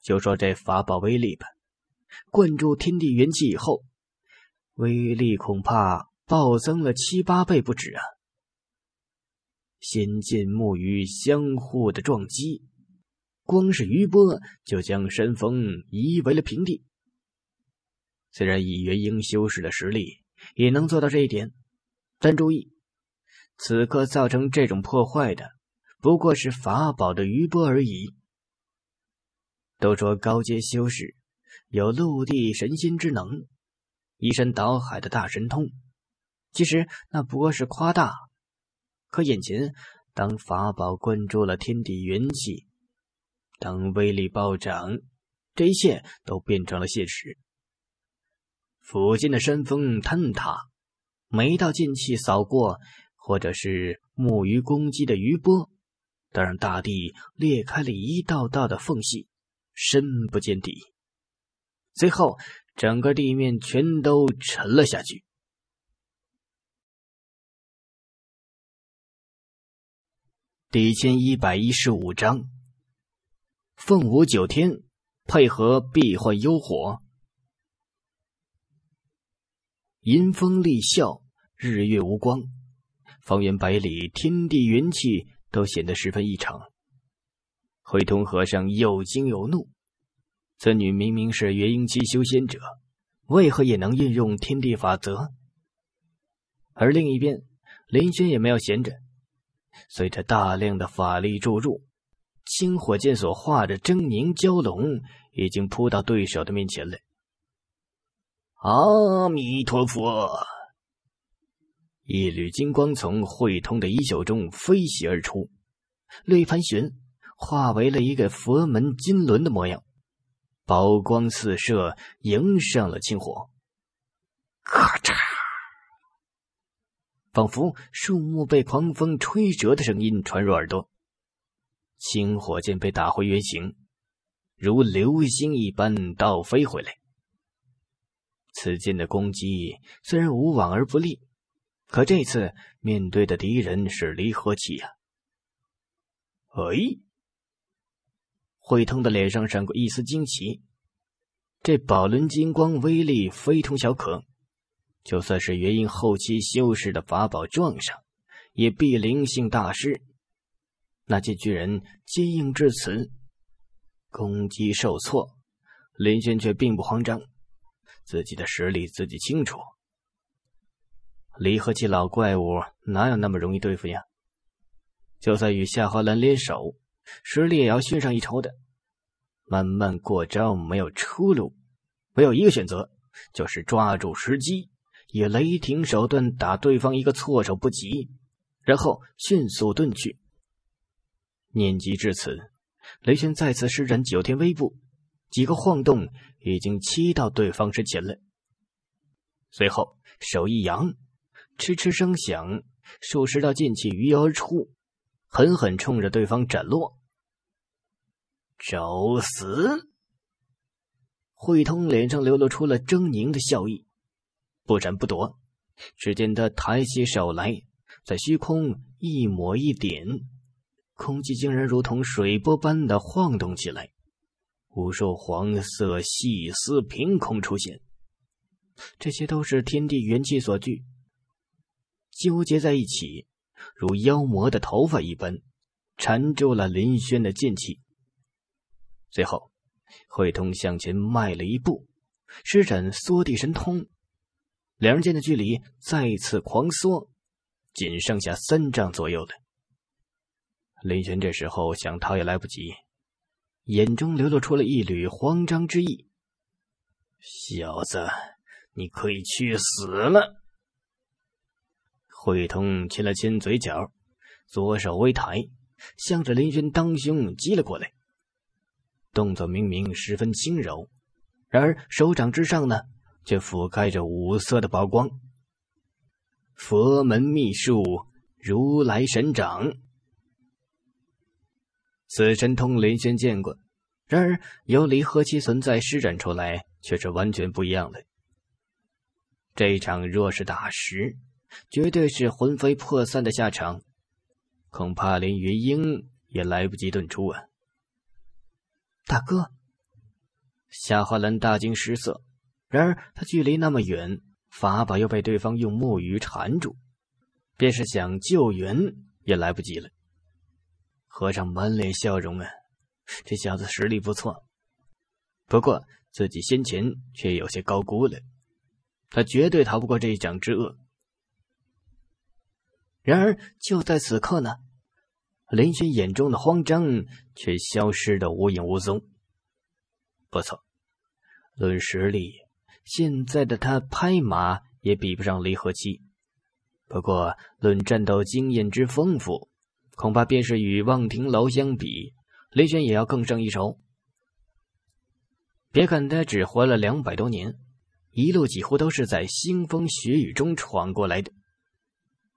就说这法宝威力吧，灌注天地元气以后，威力恐怕暴增了七八倍不止啊！仙剑木鱼相互的撞击，光是余波就将山峰夷为了平地。虽然以元婴修士的实力，也能做到这一点，但注意，此刻造成这种破坏的，不过是法宝的余波而已。都说高阶修士有陆地神仙之能，一山倒海的大神通，其实那不过是夸大。可眼前，当法宝灌注了天地元气，当威力暴涨，这一切都变成了现实。附近的山峰坍塌，每一道劲气扫过，或者是木鱼攻击的余波，都让大地裂开了一道道的缝隙，深不见底。随后，整个地面全都沉了下去。第一千一百一十五章：凤舞九天，配合碧幻幽火。阴风厉啸，日月无光，方圆百里，天地元气都显得十分异常。慧通和尚又惊又怒，此女明明是元婴期修仙者，为何也能运用天地法则？而另一边，林轩也没有闲着，随着大量的法力注入，青火剑所化的狰狞蛟龙已经扑到对手的面前了。阿弥陀佛！一缕金光从慧通的衣袖中飞袭而出，略盘旋，化为了一个佛门金轮的模样，宝光四射，迎上了青火。咔嚓，仿佛树木被狂风吹折的声音传入耳朵，青火剑被打回原形，如流星一般倒飞回来。此剑的攻击虽然无往而不利，可这次面对的敌人是离合器呀！哎，慧通的脸上闪过一丝惊奇，这宝轮金光威力非同小可，就算是元婴后期修士的法宝撞上，也必灵性大失。那剑巨人接应至此，攻击受挫，林轩却并不慌张。自己的实力自己清楚，离合器老怪物哪有那么容易对付呀？就算与夏侯兰联手，实力也要逊上一筹的。慢慢过招没有出路，唯有一个选择，就是抓住时机，以雷霆手段打对方一个措手不及，然后迅速遁去。念及至此，雷玄再次施展九天微步，几个晃动。已经欺到对方身前了，随后手一扬，嗤嗤声响，数十道剑气跃而出，狠狠冲着对方斩落。找死！慧通脸上流露出了狰狞的笑意，不斩不夺。只见他抬起手来，在虚空一抹一点，空气竟然如同水波般的晃动起来。无数黄色细丝凭空出现，这些都是天地元气所聚，纠结在一起，如妖魔的头发一般，缠住了林轩的剑气。最后，慧通向前迈了一步，施展缩地神通，两人间的距离再次狂缩，仅剩下三丈左右了。林轩这时候想逃也来不及。眼中流露出了一缕慌张之意。小子，你可以去死了！慧通亲了亲嘴角，左手微抬，向着林轩当胸击了过来。动作明明十分轻柔，然而手掌之上呢，却覆盖着五色的宝光。佛门秘术，如来神掌。此神通林轩见过，然而由离合期存在施展出来却是完全不一样的。这场若是打实，绝对是魂飞魄散的下场，恐怕连云鹰也来不及遁出啊！大哥，夏花兰大惊失色，然而他距离那么远，法宝又被对方用木鱼缠住，便是想救援也来不及了。和尚满脸笑容啊，这小子实力不错，不过自己先前却有些高估了，他绝对逃不过这一掌之恶。然而就在此刻呢，林轩眼中的慌张却消失的无影无踪。不错，论实力，现在的他拍马也比不上离合器，不过论战斗经验之丰富。恐怕便是与望亭楼相比，雷轩也要更胜一筹。别看他只活了两百多年，一路几乎都是在腥风血雨中闯过来的。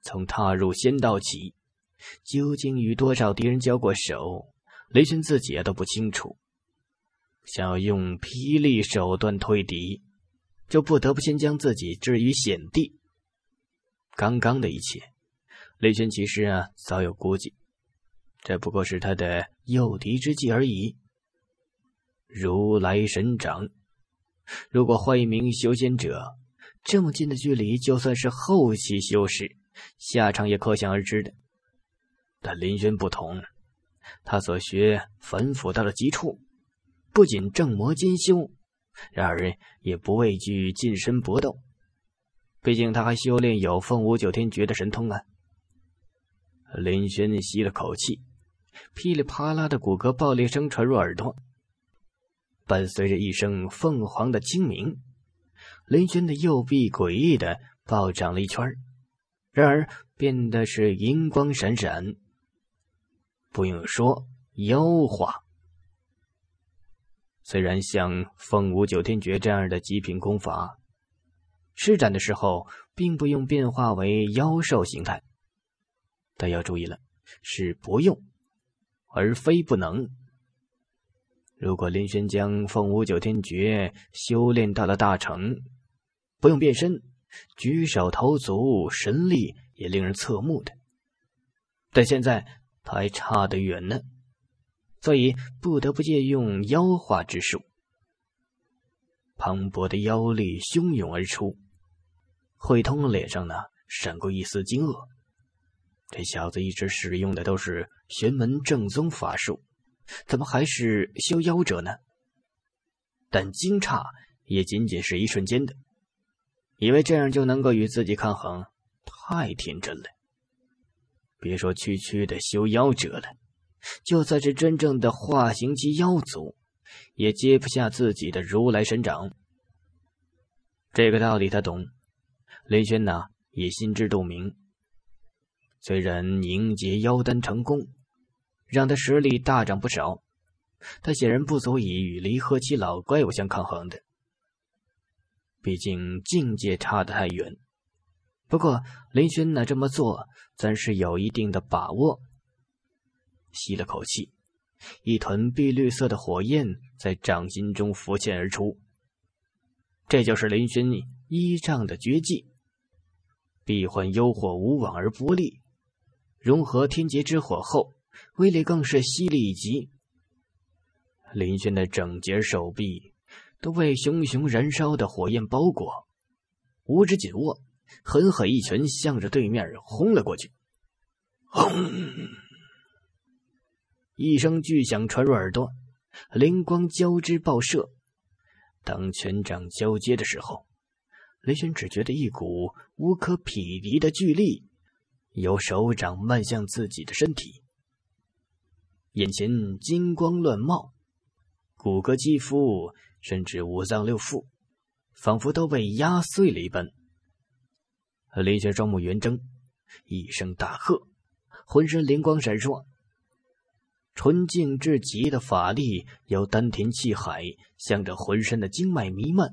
从踏入仙道起，究竟与多少敌人交过手，雷轩自己也都不清楚。想要用霹雳手段退敌，就不得不先将自己置于险地。刚刚的一切。雷神骑士啊，早有估计，这不过是他的诱敌之计而已。如来神掌，如果换一名修仙者，这么近的距离，就算是后期修士，下场也可想而知的。但林轩不同，他所学反腐到了极处，不仅正魔兼修，然而也不畏惧近身搏斗。毕竟他还修炼有凤舞九天诀的神通啊。林轩吸了口气，噼里啪啦的骨骼爆裂声传入耳朵，伴随着一声凤凰的惊鸣，林轩的右臂诡异的暴涨了一圈，然而变得是银光闪闪。不用说妖化，虽然像《凤舞九天诀》这样的极品功法，施展的时候并不用变化为妖兽形态。但要注意了，是不用，而非不能。如果林轩将《凤舞九天诀》修炼到了大成，不用变身，举手投足神力也令人侧目的。但现在他还差得远呢，所以不得不借用妖化之术。磅礴的妖力汹涌而出，慧通的脸上呢闪过一丝惊愕。这小子一直使用的都是玄门正宗法术，怎么还是修妖者呢？但惊诧也仅仅是一瞬间的，以为这样就能够与自己抗衡，太天真了。别说区区的修妖者了，就算是真正的化形级妖族，也接不下自己的如来神掌。这个道理他懂，雷轩呢也心知肚明。虽然凝结妖丹成功，让他实力大涨不少，他显然不足以与离合期老怪物相抗衡的。毕竟境界差得太远。不过林轩呢这么做，咱是有一定的把握。吸了口气，一团碧绿色的火焰在掌心中浮现而出。这就是林轩依仗的绝技——避患幽火，无往而不利。融合天劫之火后，威力更是犀利极。林轩的整节手臂都被熊熊燃烧的火焰包裹，五指紧握，狠狠一拳向着对面轰了过去。轰！一声巨响传入耳朵，灵光交织爆射。当拳掌交接的时候，雷轩只觉得一股无可匹敌的巨力。由手掌迈向自己的身体，眼前金光乱冒，骨骼、肌肤，甚至五脏六腑，仿佛都被压碎了一般。李雪双目圆睁，一声大喝，浑身灵光闪烁，纯净至极的法力由丹田气海向着浑身的经脉弥漫，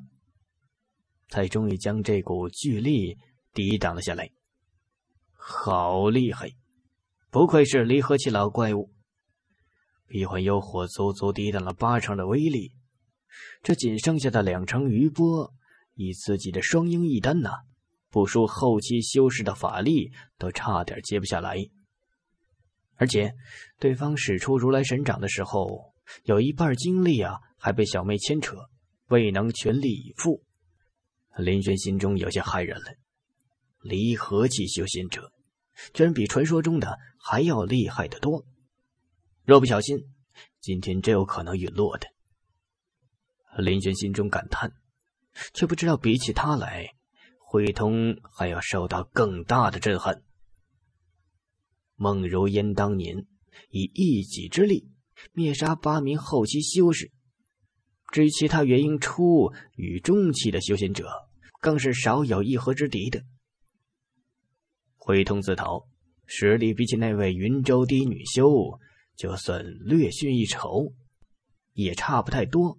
才终于将这股巨力抵挡了下来。好厉害，不愧是离合器老怪物。一环幽火足足抵挡了八成的威力，这仅剩下的两成余波，以自己的双鹰一丹呐，不输后期修士的法力，都差点接不下来。而且，对方使出如来神掌的时候，有一半精力啊，还被小妹牵扯，未能全力以赴。林轩心中有些骇然了。离合器修仙者，居然比传说中的还要厉害的多。若不小心，今天真有可能陨落的。林轩心中感叹，却不知道比起他来，慧通还要受到更大的震撼。孟如烟当年以一己之力灭杀八名后期修士，至于其他元婴初与中期的修仙者，更是少有一合之敌的。灰通自嘲：“实力比起那位云州低女修，就算略逊一筹，也差不太多。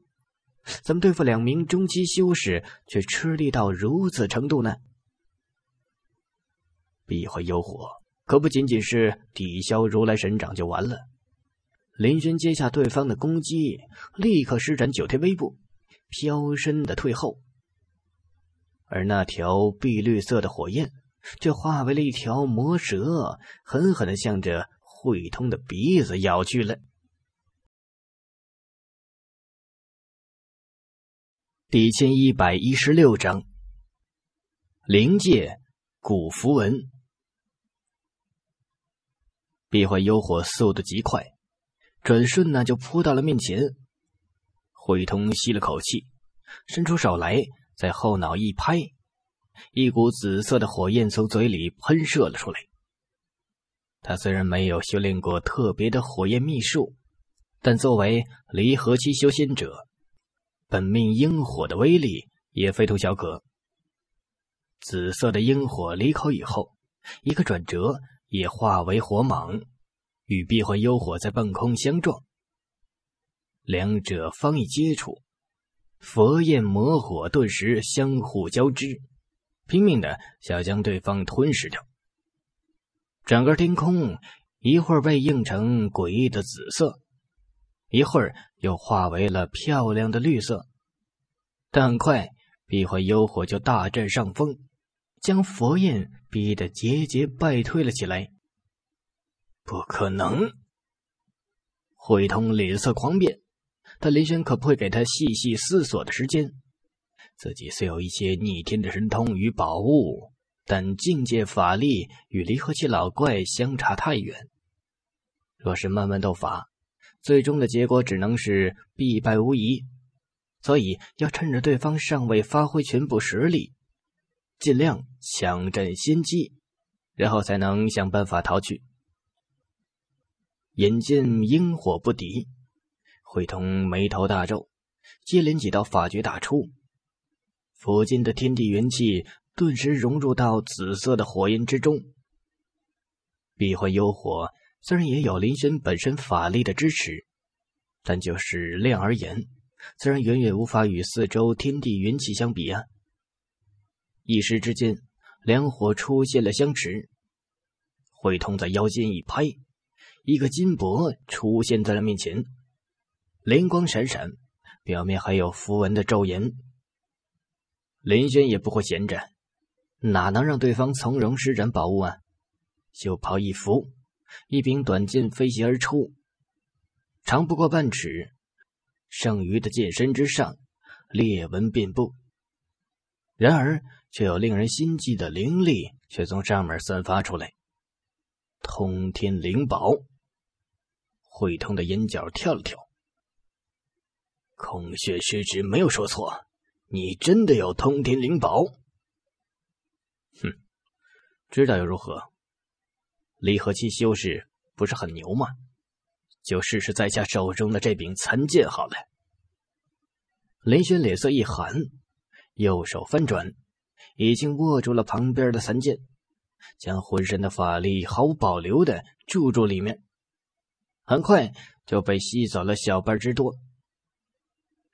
怎么对付两名中期修士，却吃力到如此程度呢？”避讳幽火可不仅仅是抵消如来神掌就完了。林轩接下对方的攻击，立刻施展九天微步，飘身的退后。而那条碧绿色的火焰。却化为了一条魔蛇，狠狠的向着慧通的鼻子咬去了。第一千一百一十六章：灵界古符文。避画幽火速度极快，转瞬呢就扑到了面前。慧通吸了口气，伸出手来，在后脑一拍。一股紫色的火焰从嘴里喷射了出来。他虽然没有修炼过特别的火焰秘术，但作为离合期修仙者，本命鹰火的威力也非同小可。紫色的鹰火离口以后，一个转折也化为火蟒，与碧幻幽火在半空相撞。两者方一接触，佛焰魔火顿时相互交织。拼命的想要将对方吞噬掉，整个天空一会儿被映成诡异的紫色，一会儿又化为了漂亮的绿色，但很快，壁环幽火就大占上风，将佛印逼得节节败退了起来。不可能！慧通脸色狂变，但林轩可不会给他细细思索的时间。自己虽有一些逆天的神通与宝物，但境界法力与离合器老怪相差太远。若是慢慢斗法，最终的结果只能是必败无疑。所以要趁着对方尚未发挥全部实力，尽量抢占先机，然后才能想办法逃去。眼见阴火不敌，慧通眉头大皱，接连几道法诀打出。附近的天地元气顿时融入到紫色的火焰之中。闭幻幽火虽然也有林轩本身法力的支持，但就是量而言，自然远远无法与四周天地元气相比啊！一时之间，两火出现了相持。慧通在腰间一拍，一个金箔出现在了面前，灵光闪闪，表面还有符文的咒言。林轩也不会闲着，哪能让对方从容施展宝物啊？袖袍一拂，一柄短剑飞袭而出，长不过半尺，剩余的剑身之上裂纹遍布，然而却有令人心悸的灵力却从上面散发出来。通天灵宝，慧通的眼角跳了跳。孔穴师侄没有说错。你真的有通天灵宝？哼，知道又如何？离合期修士不是很牛吗？就试试在下手中的这柄残剑好了。林轩脸色一寒，右手翻转，已经握住了旁边的残剑，将浑身的法力毫无保留的注入里面，很快就被吸走了小半之多。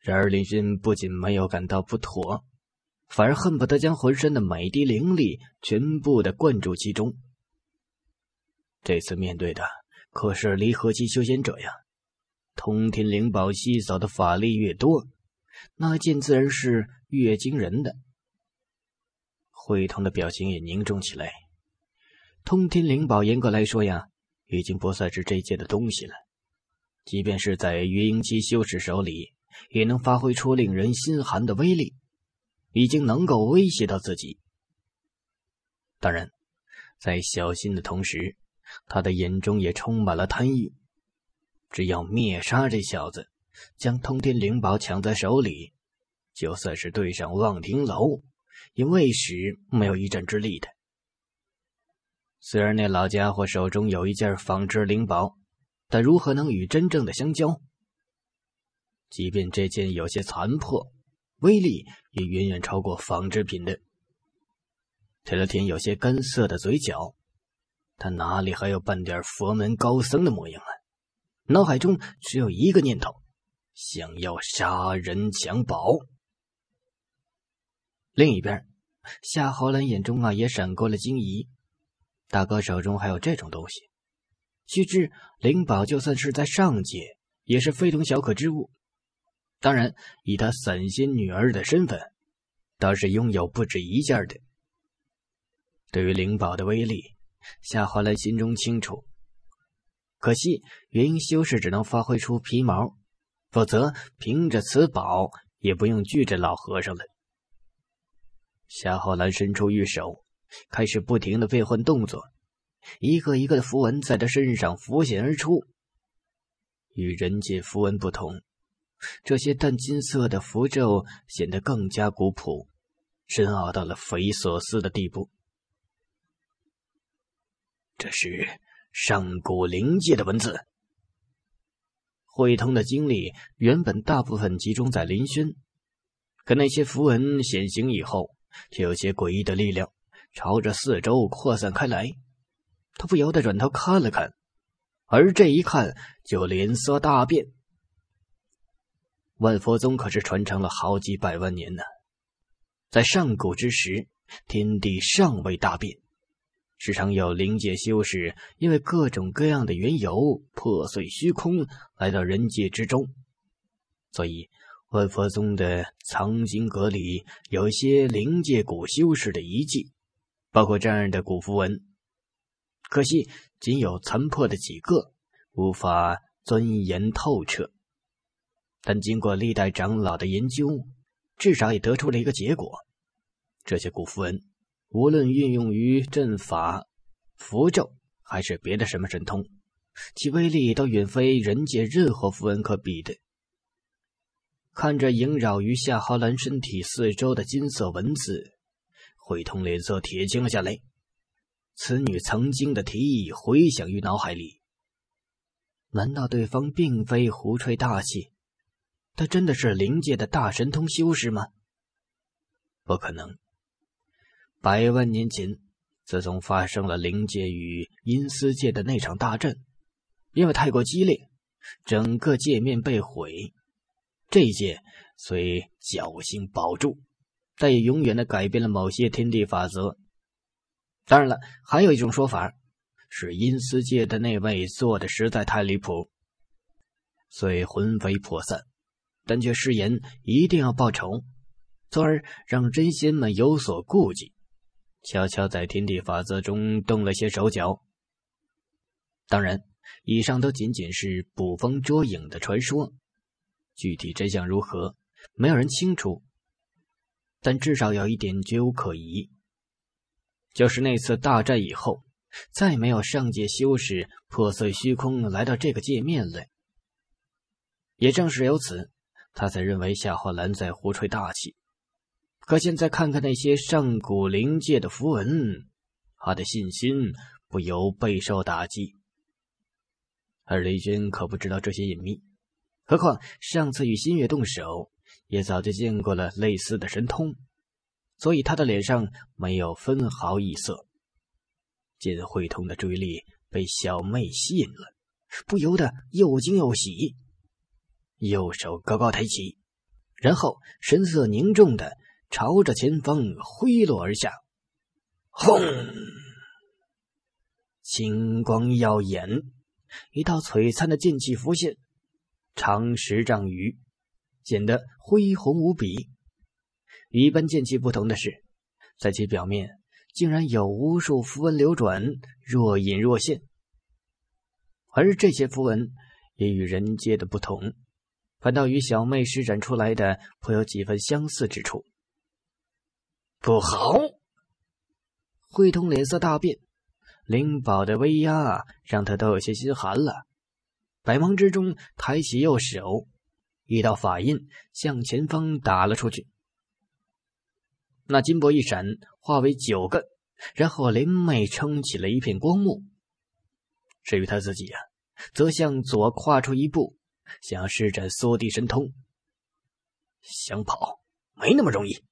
然而，林轩不仅没有感到不妥，反而恨不得将浑身的每滴灵力全部的灌注其中。这次面对的可是离合期修仙者呀！通天灵宝吸走的法力越多，那剑自然是越惊人的。慧通的表情也凝重起来。通天灵宝严格来说呀，已经不算是这届的东西了，即便是在元婴期修士手里。也能发挥出令人心寒的威力，已经能够威胁到自己。当然，在小心的同时，他的眼中也充满了贪欲。只要灭杀这小子，将通天灵宝抢在手里，就算是对上望亭楼，也未使没有一战之力的。虽然那老家伙手中有一件仿制灵宝，但如何能与真正的相交？即便这件有些残破，威力也远远超过纺织品的。舔了舔有些干涩的嘴角，他哪里还有半点佛门高僧的模样啊？脑海中只有一个念头：想要杀人抢宝。另一边，夏侯兰眼中啊也闪过了惊疑：大哥手中还有这种东西？须知灵宝，就算是在上界，也是非同小可之物。当然，以他散仙女儿的身份，倒是拥有不止一件的。对于灵宝的威力，夏侯兰心中清楚。可惜，元婴修士只能发挥出皮毛，否则凭着此宝，也不用惧这老和尚了。夏侯兰伸出玉手，开始不停的变换动作，一个一个的符文在他身上浮现而出，与人界符文不同。这些淡金色的符咒显得更加古朴，深奥到了匪夷所思的地步。这是上古灵界的文字。慧通的精力原本大部分集中在林轩，可那些符文显形以后，却有些诡异的力量朝着四周扩散开来。他不由得转头看了看，而这一看就脸色大变。万佛宗可是传承了好几百万年呢，在上古之时，天地尚未大变，时常有灵界修士因为各种各样的缘由破碎虚空，来到人界之中。所以，万佛宗的藏经阁里有一些灵界古修士的遗迹，包括这样的古符文。可惜，仅有残破的几个，无法钻研透彻。但经过历代长老的研究，至少也得出了一个结果：这些古符文，无论运用于阵法、符咒，还是别的什么神通，其威力都远非人界任何符文可比的。看着萦绕于夏侯兰身体四周的金色文字，慧通脸色铁青了下来。此女曾经的提议回响于脑海里，难道对方并非胡吹大气？他真的是灵界的大神通修士吗？不可能。百万年前，自从发生了灵界与阴司界的那场大战，因为太过激烈，整个界面被毁。这一界虽侥幸保住，但也永远的改变了某些天地法则。当然了，还有一种说法是阴司界的那位做的实在太离谱，遂魂飞魄散。但却誓言一定要报仇，从而让真仙们有所顾忌，悄悄在天地法则中动了些手脚。当然，以上都仅仅是捕风捉影的传说，具体真相如何，没有人清楚。但至少有一点绝无可疑，就是那次大战以后，再没有上界修士破碎虚空来到这个界面了。也正是由此。他才认为夏侯兰在胡吹大气，可现在看看那些上古灵界的符文，他的信心不由备受打击。而雷军可不知道这些隐秘，何况上次与新月动手，也早就见过了类似的神通，所以他的脸上没有分毫异色。金慧通的注意力被小妹吸引了，不由得又惊又喜。右手高高抬起，然后神色凝重的朝着前方挥落而下，轰！青光耀眼，一道璀璨的剑气浮现，长十丈余，显得恢宏无比。与一般剑气不同的是，在其表面竟然有无数符文流转，若隐若现。而这些符文也与人界的不同。反倒与小妹施展出来的颇有几分相似之处。不好！慧通脸色大变，灵宝的威压让他都有些心寒了。百忙之中，抬起右手，一道法印向前方打了出去。那金箔一闪，化为九个，然后灵妹撑起了一片光幕。至于他自己呀，则向左跨出一步。想要施展缩地神通，想跑没那么容易。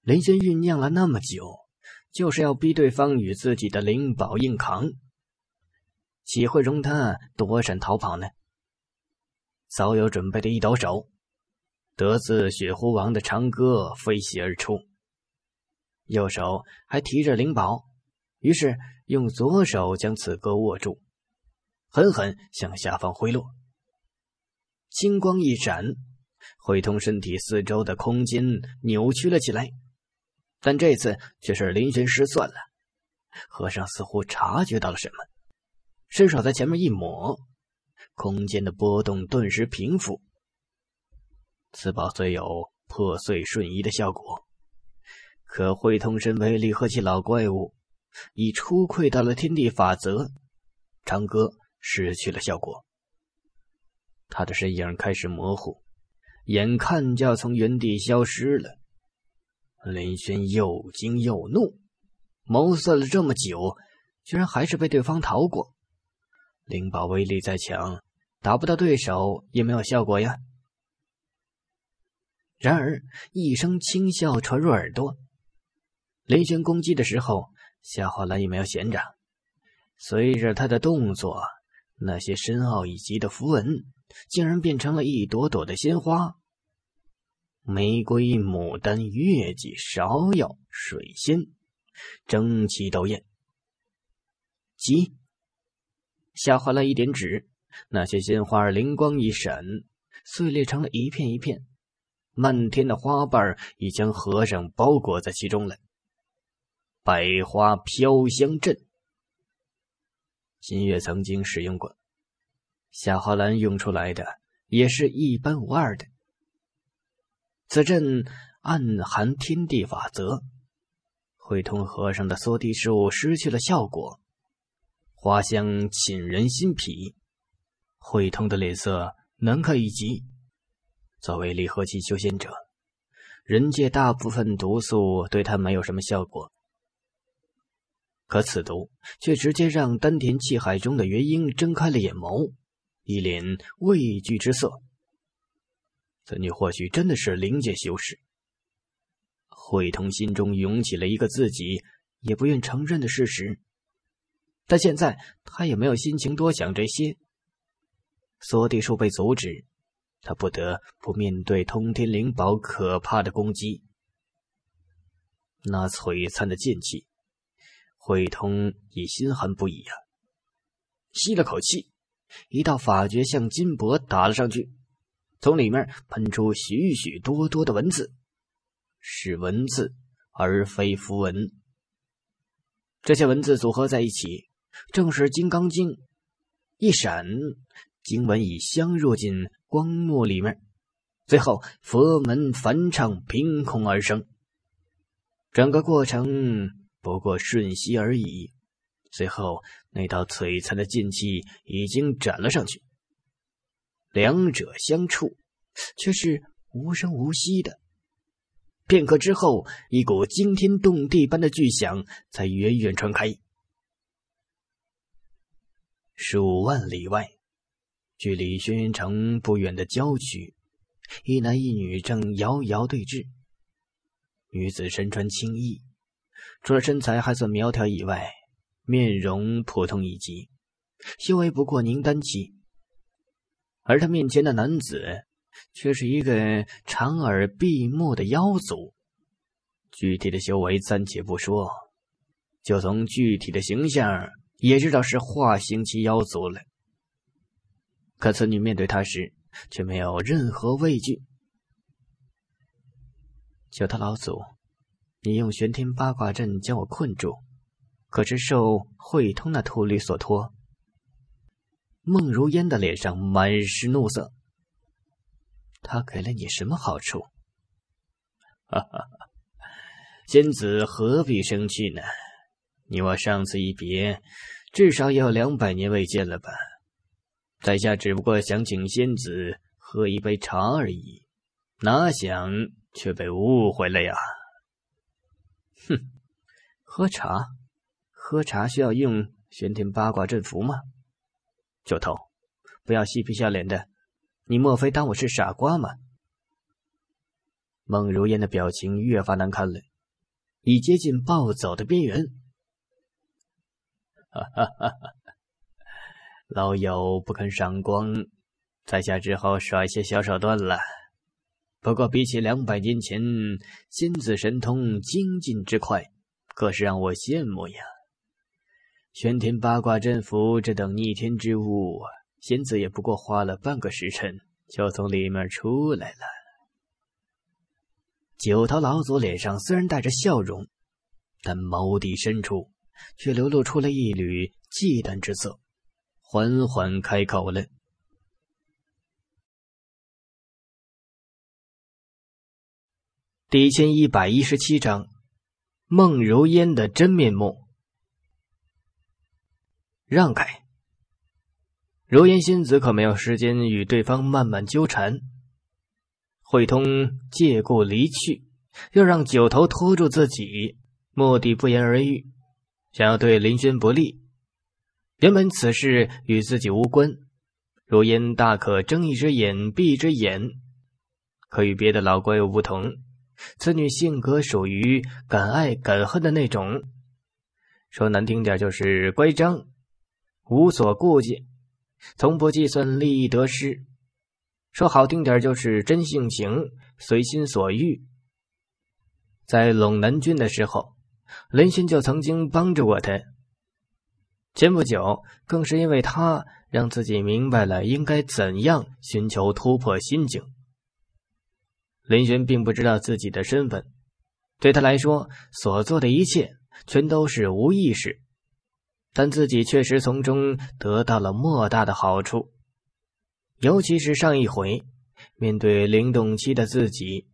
林轩酝酿了那么久，就是要逼对方与自己的灵宝硬扛，岂会容他躲闪逃跑呢？早有准备的一抖手，得自雪狐王的长戈飞袭而出，右手还提着灵宝，于是用左手将此歌握住，狠狠向下方挥落。金光一闪，慧通身体四周的空间扭曲了起来，但这次却是林轩失算了。和尚似乎察觉到了什么，伸手在前面一抹，空间的波动顿时平复。此宝虽有破碎瞬移的效果，可慧通身为离合器老怪物，已出窥到了天地法则，长歌失去了效果。他的身影开始模糊，眼看就要从原地消失了。林轩又惊又怒，谋算了这么久，居然还是被对方逃过。灵宝威力再强，打不到对手也没有效果呀。然而，一声轻笑传入耳朵。林轩攻击的时候，夏侯兰也没有闲着。随着他的动作，那些深奥一级的符文。竟然变成了一朵朵的鲜花，玫瑰、牡丹、月季、芍药、水仙，争奇斗艳。急，下坏了一点纸，那些鲜花灵光一闪，碎裂成了一片一片，漫天的花瓣已将和尚包裹在其中了。百花飘香阵，新月曾经使用过。夏花兰用出来的也是一般无二的，此阵暗含天地法则，慧通和尚的缩地术失去了效果，花香沁人心脾，慧通的脸色难看一极。作为离合期修仙者，人界大部分毒素对他没有什么效果，可此毒却直接让丹田气海中的元婴睁开了眼眸。一脸畏惧之色，此女或许真的是灵界修士。慧通心中涌起了一个自己也不愿承认的事实，但现在他也没有心情多想这些。缩地术被阻止，他不得不面对通天灵宝可怕的攻击。那璀璨的剑气，慧通已心寒不已啊！吸了口气。一道法诀向金箔打了上去，从里面喷出许许多多的文字，是文字而非符文。这些文字组合在一起，正是《金刚经》。一闪，经文已镶入进光幕里面。最后，佛门梵唱凭空而生。整个过程不过瞬息而已。随后。那道璀璨的剑气已经斩了上去，两者相触，却是无声无息的。片刻之后，一股惊天动地般的巨响才远远传开。数万里外，距离轩辕城不远的郊区，一男一女正遥遥对峙。女子身穿青衣，除了身材还算苗条以外。面容普通一级，修为不过凝丹期。而他面前的男子，却是一个长耳闭目。的妖族，具体的修为暂且不说，就从具体的形象，也知道是化形期妖族了。可此女面对他时，却没有任何畏惧。九头老祖，你用玄天八卦阵将我困住。可是受慧通那秃驴所托，孟如烟的脸上满是怒色。他给了你什么好处？哈哈，仙子何必生气呢？你我上次一别，至少也有两百年未见了吧？在下只不过想请仙子喝一杯茶而已，哪想却被误会了呀！哼，喝茶。喝茶需要用玄天八卦阵符吗？九头，不要嬉皮笑脸的，你莫非当我是傻瓜吗？孟如烟的表情越发难看了，已接近暴走的边缘。哈哈哈！老友不肯赏光，在下只好耍一些小手段了。不过比起两百年前，仙子神通精进之快，可是让我羡慕呀。玄天八卦阵符这等逆天之物，仙子也不过花了半个时辰就从里面出来了。九头老祖脸上虽然带着笑容，但眸底深处却流露出了一缕忌惮之色，缓缓开口了。第一千一百一十七章：梦如烟的真面目。让开！如烟仙子可没有时间与对方慢慢纠缠。慧通借故离去，又让九头拖住自己，目的不言而喻，想要对林轩不利。原本此事与自己无关，如烟大可睁一只眼闭一只眼。可与别的老怪物不同，此女性格属于敢爱敢恨的那种，说难听点就是乖张。无所顾忌，从不计算利益得失，说好听点就是真性情，随心所欲。在陇南郡的时候，林轩就曾经帮着过他。前不久，更是因为他让自己明白了应该怎样寻求突破心境。林轩并不知道自己的身份，对他来说，所做的一切全都是无意识。但自己确实从中得到了莫大的好处，尤其是上一回，面对灵动期的自己，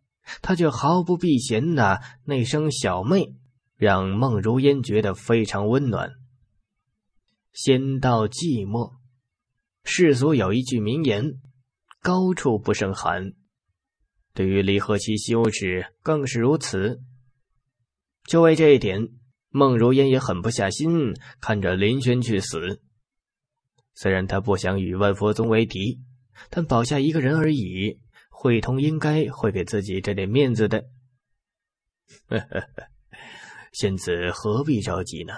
他却毫不避嫌的那声“小妹”，让孟如烟觉得非常温暖。仙道寂寞，世俗有一句名言：“高处不胜寒”，对于离合期羞耻更是如此。就为这一点。孟如烟也狠不下心看着林轩去死，虽然他不想与万佛宗为敌，但保下一个人而已，慧通应该会给自己这点面子的。仙子何必着急呢？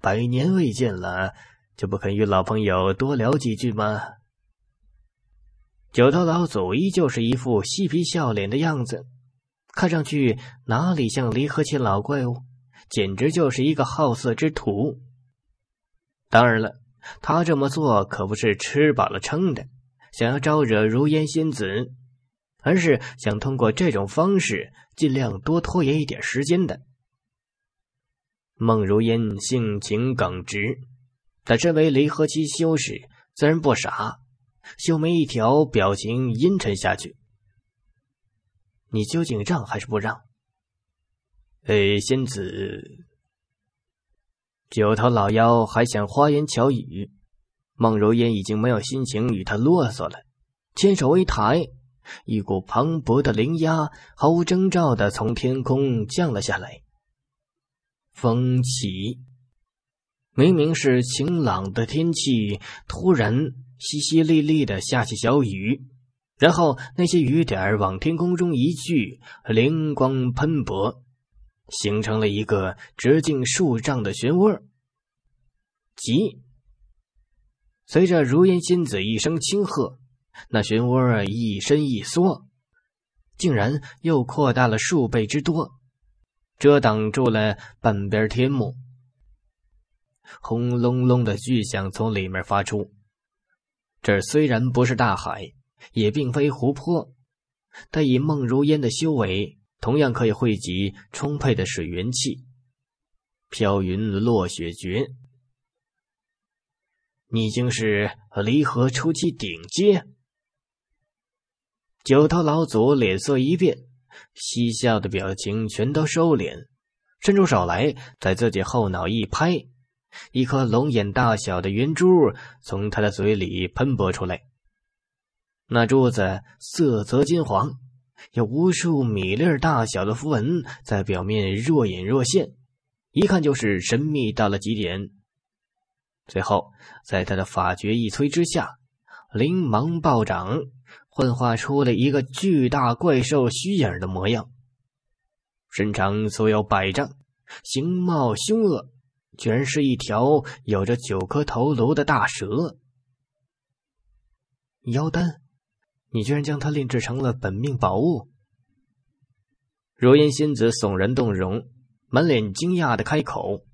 百年未见了，就不肯与老朋友多聊几句吗？九头老祖依旧是一副嬉皮笑脸的样子，看上去哪里像离合器老怪物？简直就是一个好色之徒。当然了，他这么做可不是吃饱了撑的，想要招惹如烟仙子，而是想通过这种方式尽量多拖延一点时间的。孟如烟性情耿直，他身为离合期修士，自然不傻，秀眉一挑，表情阴沉下去：“你究竟让还是不让？”哎，仙子，九头老妖还想花言巧语，孟如烟已经没有心情与他啰嗦了。牵手一抬，一股磅礴的灵压毫无征兆的从天空降了下来。风起，明明是晴朗的天气，突然淅淅沥沥的下起小雨，然后那些雨点儿往天空中一聚，灵光喷薄。形成了一个直径数丈的漩涡急！随着如烟仙子一声轻喝，那漩涡一伸一缩，竟然又扩大了数倍之多，遮挡住了半边天幕。轰隆隆的巨响从里面发出。这虽然不是大海，也并非湖泊，但以孟如烟的修为。同样可以汇集充沛的水元气，飘云落雪诀。你已经是离合初期顶阶。九头老祖脸色一变，嬉笑的表情全都收敛，伸出手来，在自己后脑一拍，一颗龙眼大小的圆珠从他的嘴里喷薄出来，那珠子色泽金黄。有无数米粒大小的符文在表面若隐若现，一看就是神秘到了极点。最后，在他的法诀一催之下，灵芒暴涨，幻化出了一个巨大怪兽虚影的模样，身长足有百丈，形貌凶恶，居然是一条有着九颗头颅的大蛇妖丹。你居然将它炼制成了本命宝物！如烟仙子悚然动容，满脸惊讶的开口：“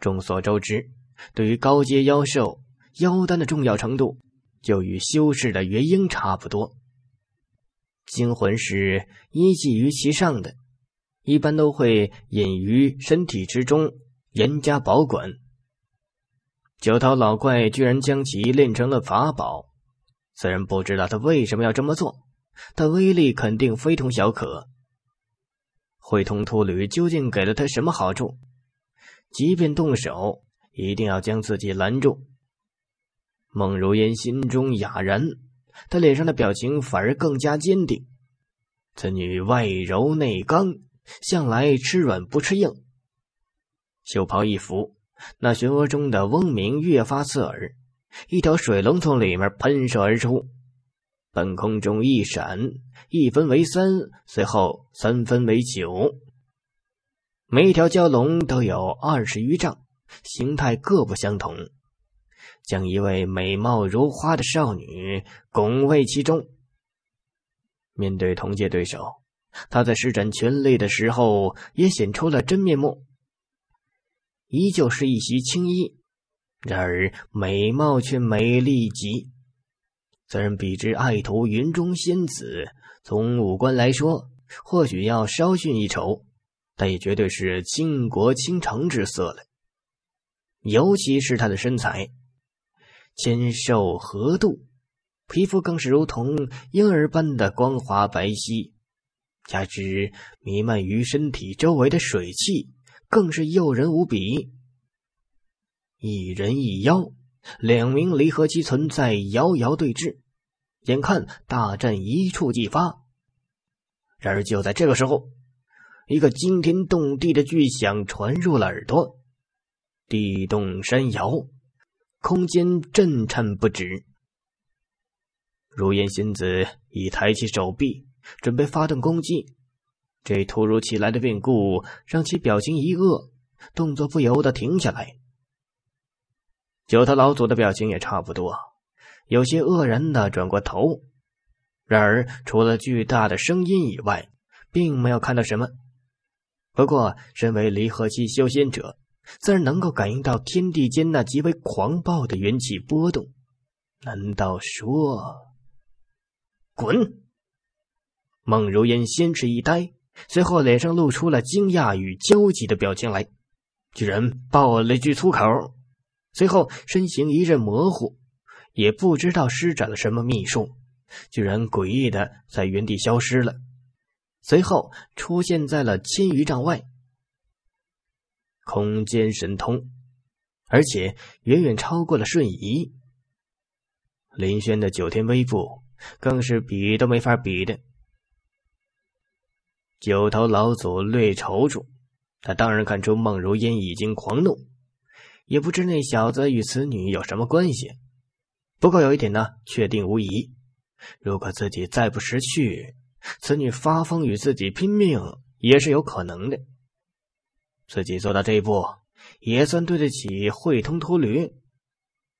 众所周知，对于高阶妖兽，妖丹的重要程度就与修士的元婴差不多。精魂是依寄于其上的，一般都会隐于身体之中，严加保管。九头老怪居然将其炼成了法宝！”虽然不知道他为什么要这么做，但威力肯定非同小可。会通秃驴究竟给了他什么好处？即便动手，一定要将自己拦住。孟如烟心中哑然，她脸上的表情反而更加坚定。此女外柔内刚，向来吃软不吃硬。袖袍一拂，那漩涡中的嗡鸣越发刺耳。一条水龙从里面喷射而出，半空中一闪，一分为三，随后三分为九。每一条蛟龙都有二十余丈，形态各不相同，将一位美貌如花的少女拱卫其中。面对同界对手，他在施展全力的时候也显出了真面目，依旧是一袭青衣。然而，美貌却美丽极。虽然比之爱徒云中仙子，从五官来说或许要稍逊一筹，但也绝对是倾国倾城之色了。尤其是她的身材，纤瘦合度，皮肤更是如同婴儿般的光滑白皙，加之弥漫于身体周围的水汽，更是诱人无比。一人一妖，两名离合期存在遥遥对峙，眼看大战一触即发。然而就在这个时候，一个惊天动地的巨响传入了耳朵，地动山摇，空间震颤不止。如烟仙子已抬起手臂，准备发动攻击。这突如其来的变故让其表情一愕，动作不由得停下来。九头老祖的表情也差不多，有些愕然的转过头，然而除了巨大的声音以外，并没有看到什么。不过，身为离合期修仙者，自然能够感应到天地间那极为狂暴的元气波动。难道说，滚！孟如烟先是一呆，随后脸上露出了惊讶与焦急的表情来，居然爆了一句粗口。随后身形一阵模糊，也不知道施展了什么秘术，居然诡异的在原地消失了，随后出现在了千余丈外。空间神通，而且远远超过了瞬移。林轩的九天威步更是比都没法比的。九头老祖略踌躇，他当然看出孟如烟已经狂怒。也不知那小子与此女有什么关系。不过有一点呢，确定无疑：如果自己再不识趣，此女发疯与自己拼命也是有可能的。自己做到这一步，也算对得起慧通脱驴。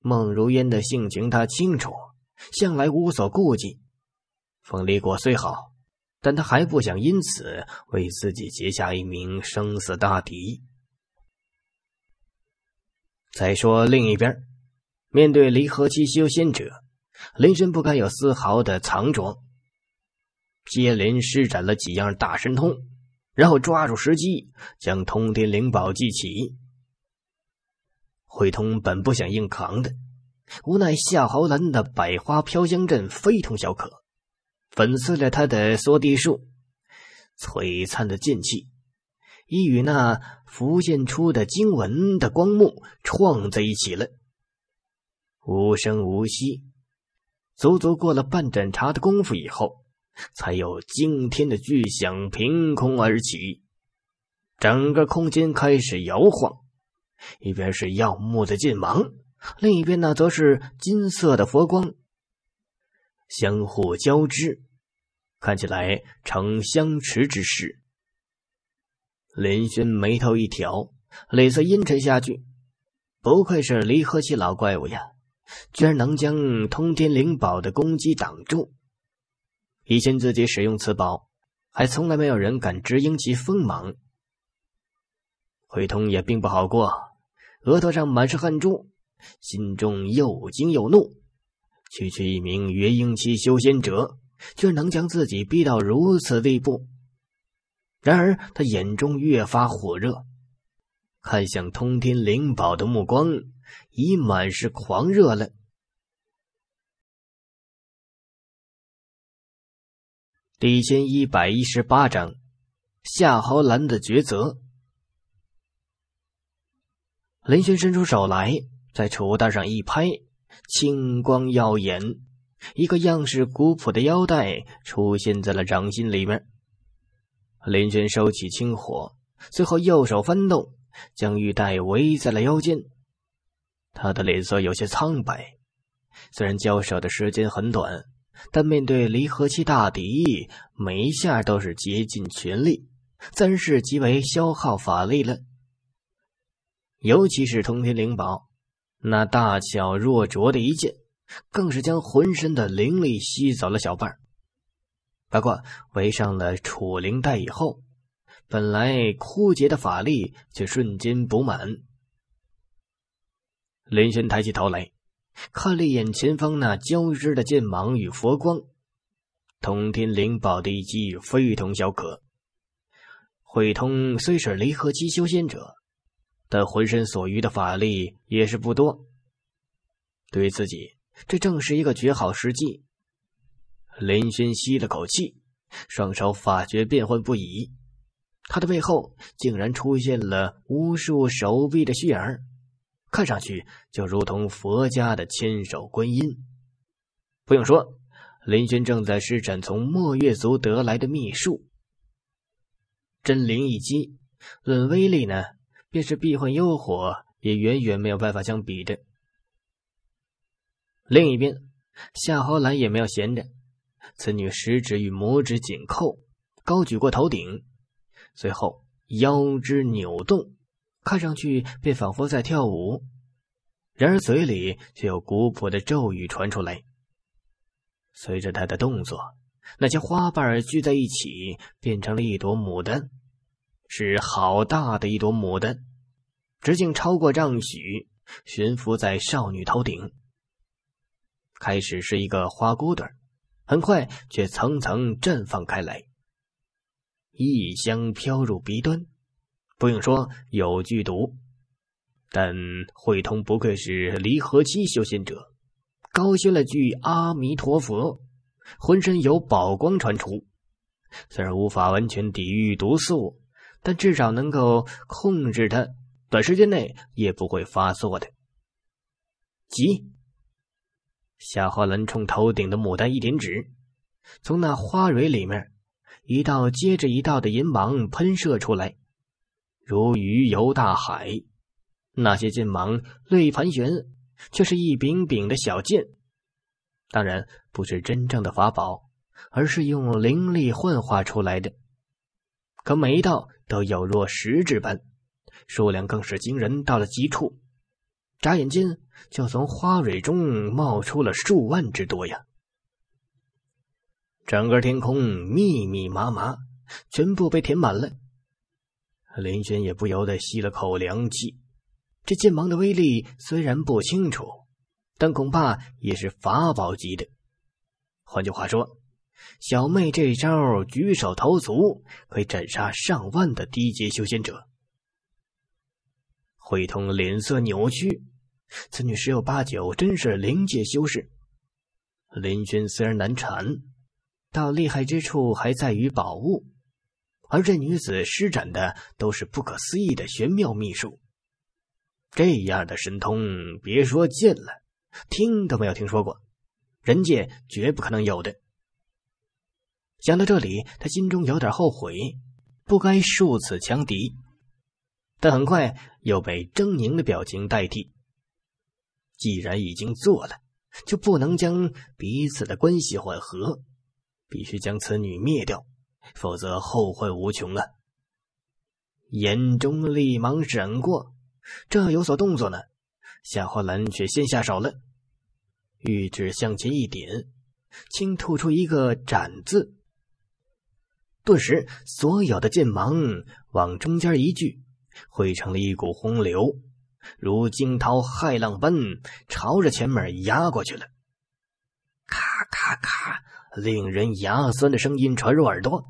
孟如烟的性情他清楚，向来无所顾忌。风离国虽好，但他还不想因此为自己结下一名生死大敌。再说另一边，面对离合期修仙者，林深不敢有丝毫的藏拙，接连施展了几样大神通，然后抓住时机将通天灵宝祭起。慧通本不想硬扛的，无奈夏侯兰的百花飘香阵非同小可，粉碎了他的缩地术，璀璨的剑气。已与那浮现出的经文的光幕撞在一起了，无声无息，足足过了半盏茶的功夫以后，才有惊天的巨响凭空而起，整个空间开始摇晃。一边是耀目的剑芒，另一边呢，则是金色的佛光，相互交织，看起来呈相持之势。林轩眉头一挑，脸色阴沉下去。不愧是离合器老怪物呀，居然能将通天灵宝的攻击挡住。以前自己使用此宝，还从来没有人敢直撄其锋芒。慧通也并不好过，额头上满是汗珠，心中又惊又怒。区区一名元婴期修仙者，居然能将自己逼到如此地步。然而，他眼中越发火热，看向通天灵宝的目光已满是狂热了。第一千一百一十八章：夏侯兰的抉择。林轩伸出手来，在储物袋上一拍，青光耀眼，一个样式古朴的腰带出现在了掌心里面。林轩收起青火，随后右手翻动，将玉带围在了腰间。他的脸色有些苍白，虽然交手的时间很短，但面对离合器大敌，每一下都是竭尽全力，自然是极为消耗法力了。尤其是通天灵宝那大小若拙的一剑，更是将浑身的灵力吸走了小半儿。不过，围上了楚灵带以后，本来枯竭的法力却瞬间补满。林轩抬起头来，看了一眼前方那交织的剑芒与佛光，通天灵宝的一击非同小可。慧通虽是离合期修仙者，但浑身所余的法力也是不多。对于自己，这正是一个绝好时机。林轩吸了口气，双手发觉变幻不已，他的背后竟然出现了无数手臂的虚影，看上去就如同佛家的千手观音。不用说，林轩正在施展从墨月族得来的秘术——真灵一击。论威力呢，便是避幻幽火也远远没有办法相比的。另一边，夏侯兰也没有闲着。此女食指与拇指紧扣，高举过头顶，随后腰肢扭动，看上去便仿佛在跳舞。然而嘴里却有古朴的咒语传出来。随着她的动作，那些花瓣聚在一起，变成了一朵牡丹，是好大的一朵牡丹，直径超过丈许，悬浮在少女头顶。开始是一个花骨朵。很快，却层层绽放开来。异香飘入鼻端，不用说有剧毒，但慧通不愧是离合期修仙者，高修了句“阿弥陀佛”，浑身有宝光传出。虽然无法完全抵御毒素，但至少能够控制它，短时间内也不会发作的。急。夏侯兰冲头顶的牡丹一点指，从那花蕊里面，一道接着一道的银芒喷射出来，如鱼游大海。那些剑芒略盘旋，却是一柄柄的小剑，当然不是真正的法宝，而是用灵力幻化出来的。可每一道都有若实质般，数量更是惊人到了极处。眨眼间。就从花蕊中冒出了数万之多呀！整个天空密密麻麻，全部被填满了。林轩也不由得吸了口凉气。这剑芒的威力虽然不清楚，但恐怕也是法宝级的。换句话说，小妹这招举手投足可以斩杀上万的低阶修仙者。慧通脸色扭曲。此女十有八九真是灵界修士。林轩虽然难缠，到厉害之处还在于宝物，而这女子施展的都是不可思议的玄妙秘术。这样的神通，别说见了，听都没有听说过，人界绝不可能有的。想到这里，他心中有点后悔，不该数次强敌，但很快又被狰狞的表情代替。既然已经做了，就不能将彼此的关系缓和，必须将此女灭掉，否则后患无穷啊！眼中立芒闪过，正有所动作呢，夏侯兰却先下手了，玉指向前一点，轻吐出一个“斩”字，顿时所有的剑芒往中间一聚，汇成了一股洪流。如惊涛骇浪般朝着前面压过去了，咔咔咔，令人牙酸的声音传入耳朵。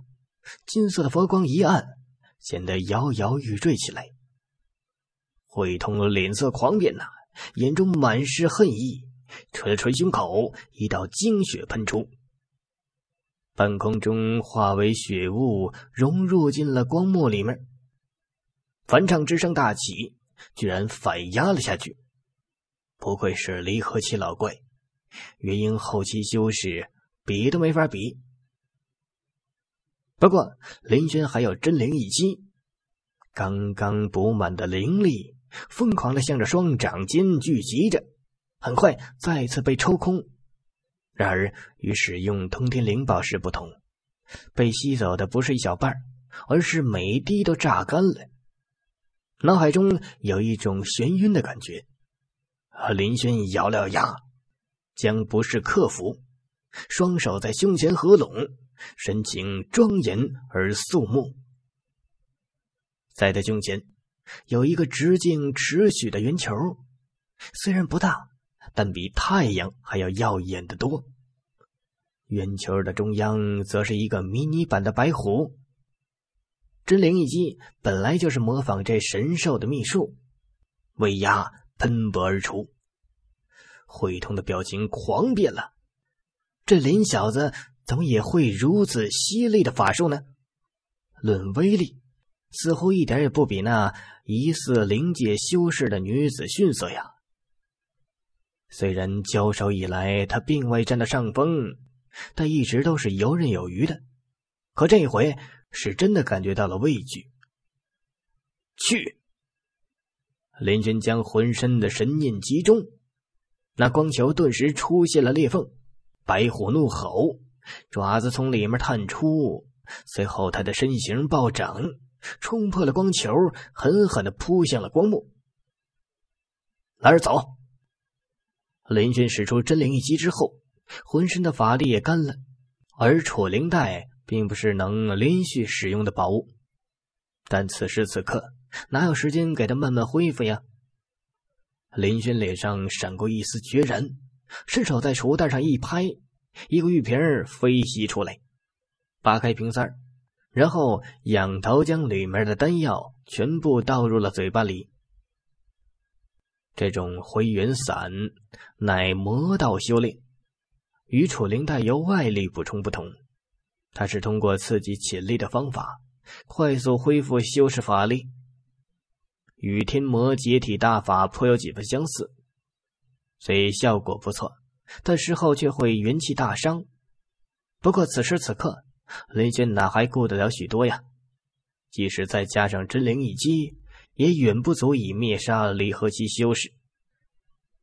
金色的佛光一暗，显得摇摇欲坠起来。慧通脸色狂变呐，眼中满是恨意，捶了捶胸口，一道精血喷出，半空中化为血雾，融入进了光幕里面。梵唱之声大起。居然反压了下去，不愧是离合器老怪，元婴后期修士比都没法比。不过林轩还有真灵一击，刚刚补满的灵力疯狂的向着双掌间聚集着，很快再次被抽空。然而与使用通天灵宝时不同，被吸走的不是一小半，而是每滴都榨干了。脑海中有一种眩晕的感觉，林轩咬了咬牙，将不适克服，双手在胸前合拢，神情庄严而肃穆。在他胸前有一个直径尺许的圆球，虽然不大，但比太阳还要耀眼的多。圆球的中央则是一个迷你版的白虎。真灵一击本来就是模仿这神兽的秘术，威压喷薄而出。慧通的表情狂变了，这林小子怎么也会如此犀利的法术呢？论威力，似乎一点也不比那疑似灵界修士的女子逊色呀。虽然交手以来他并未占到上风，但一直都是游刃有余的。可这一回……是真的感觉到了畏惧。去！林军将浑身的神念集中，那光球顿时出现了裂缝。白虎怒吼，爪子从里面探出，随后他的身形暴涨，冲破了光球，狠狠的扑向了光幕。来人，走！林军使出真灵一击之后，浑身的法力也干了，而楚灵带。并不是能连续使用的宝物，但此时此刻哪有时间给他慢慢恢复呀？林轩脸上闪过一丝决然，伸手在储物袋上一拍，一个玉瓶飞袭出来，扒开瓶塞然后仰头将里面的丹药全部倒入了嘴巴里。这种回元散乃魔道修炼，与楚灵袋由外力补充不同。他是通过刺激潜力的方法，快速恢复修饰法力，与天魔解体大法颇有几分相似，虽效果不错。但事后却会元气大伤。不过此时此刻，雷轩哪还顾得了许多呀？即使再加上真灵一击，也远不足以灭杀离合期修士，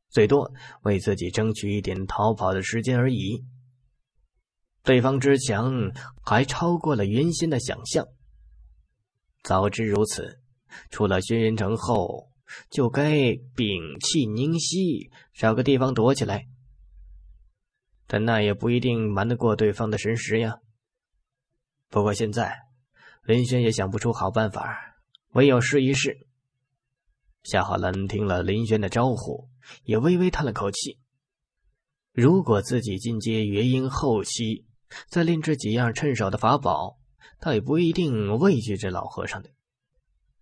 最多为自己争取一点逃跑的时间而已。对方之强，还超过了原先的想象。早知如此，出了轩辕城后就该屏气凝息，找个地方躲起来。但那也不一定瞒得过对方的神识呀。不过现在，林轩也想不出好办法，唯有试一试。夏侯兰听了林轩的招呼，也微微叹了口气。如果自己进阶元婴后期，再炼制几样趁手的法宝，倒也不一定畏惧这老和尚的。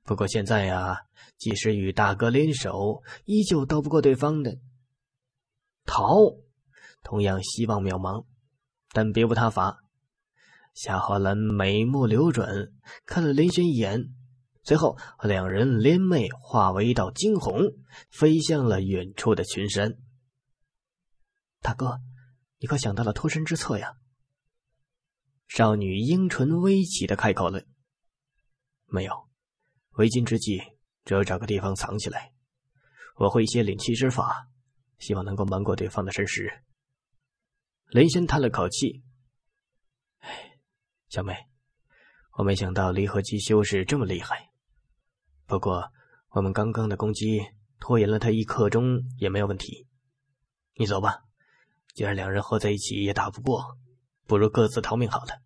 不过现在呀，即使与大哥联手，依旧斗不过对方的。逃，同样希望渺茫，但别无他法。夏侯兰美目流转，看了林轩一眼，随后两人联袂化为一道惊鸿，飞向了远处的群山。大哥，你可想到了脱身之策呀？少女樱唇微启的开口了：“没有，为今之计，只有找个地方藏起来。我会一些领气之法，希望能够瞒过对方的身世。”雷神叹了口气：“哎，小妹，我没想到离合机修士这么厉害。不过我们刚刚的攻击拖延了他一刻钟，也没有问题。你走吧，既然两人合在一起也打不过。”不如各自逃命好了。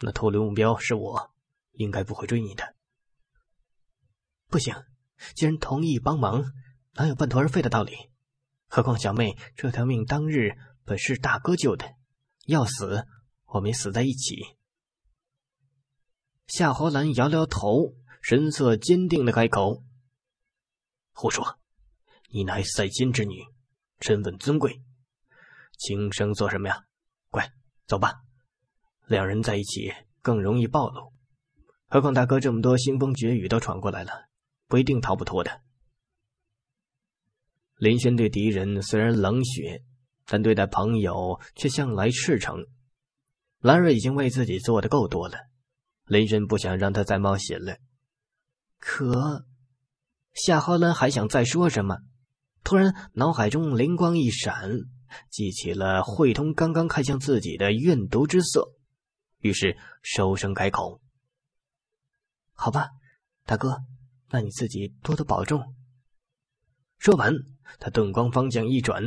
那偷留目标是我，应该不会追你的。不行，既然同意帮忙，哪有半途而废的道理？何况小妹这条命当日本是大哥救的，要死我们死在一起。夏侯兰摇摇头，神色坚定的开口：“胡说，你乃塞金之女，身份尊贵，轻生做什么呀？”走吧，两人在一起更容易暴露。何况大哥这么多腥风血雨都闯过来了，不一定逃不脱的。林轩对敌人虽然冷血，但对待朋友却向来赤诚。兰瑞已经为自己做的够多了，林轩不想让他再冒险了。可夏侯兰还想再说什么，突然脑海中灵光一闪。记起了慧通刚刚看向自己的怨毒之色，于是收声开口：“好吧，大哥，那你自己多多保重。”说完，他顿光方向一转，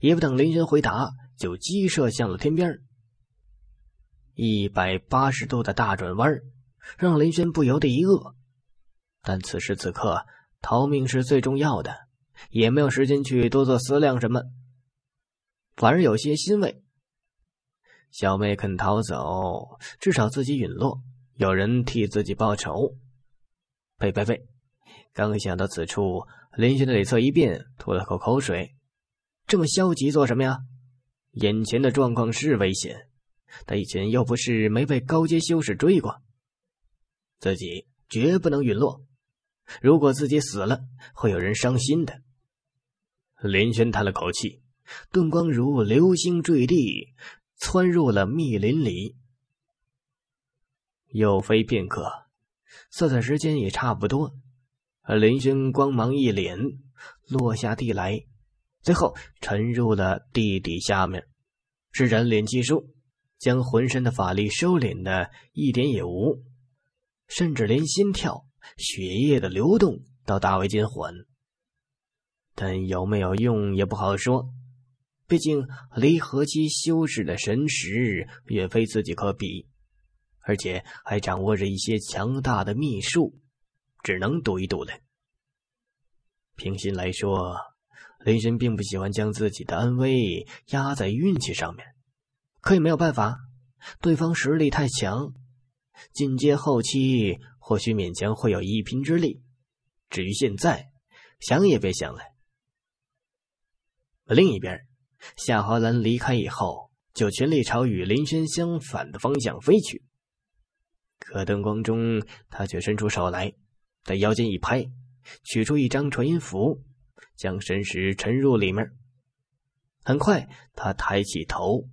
也不等林轩回答，就激射向了天边。一百八十度的大转弯，让林轩不由得一愕。但此时此刻，逃命是最重要的，也没有时间去多做思量什么。反而有些欣慰。小妹肯逃走，至少自己陨落，有人替自己报仇，呸呸呸！刚想到此处，林轩的脸色一变，吐了口口水。这么消极做什么呀？眼前的状况是危险，他以前又不是没被高阶修士追过。自己绝不能陨落，如果自己死了，会有人伤心的。林轩叹了口气。遁光如流星坠地，窜入了密林里。又飞片刻，色彩时间也差不多。林轩光芒一敛，落下地来，最后沉入了地底下面。是人脸技术，将浑身的法力收敛的一点也无，甚至连心跳、血液的流动都大为减缓。但有没有用，也不好说。毕竟，离合期修士的神识远非自己可比，而且还掌握着一些强大的秘术，只能赌一赌了。平心来说，雷神并不喜欢将自己的安危压在运气上面，可也没有办法，对方实力太强，进阶后期或许勉强会有一拼之力，至于现在，想也别想了。另一边。夏侯兰离开以后，就全力朝与林轩相反的方向飞去。可灯光中，他却伸出手来，在腰间一拍，取出一张传音符，将神识沉入里面。很快，他抬起头，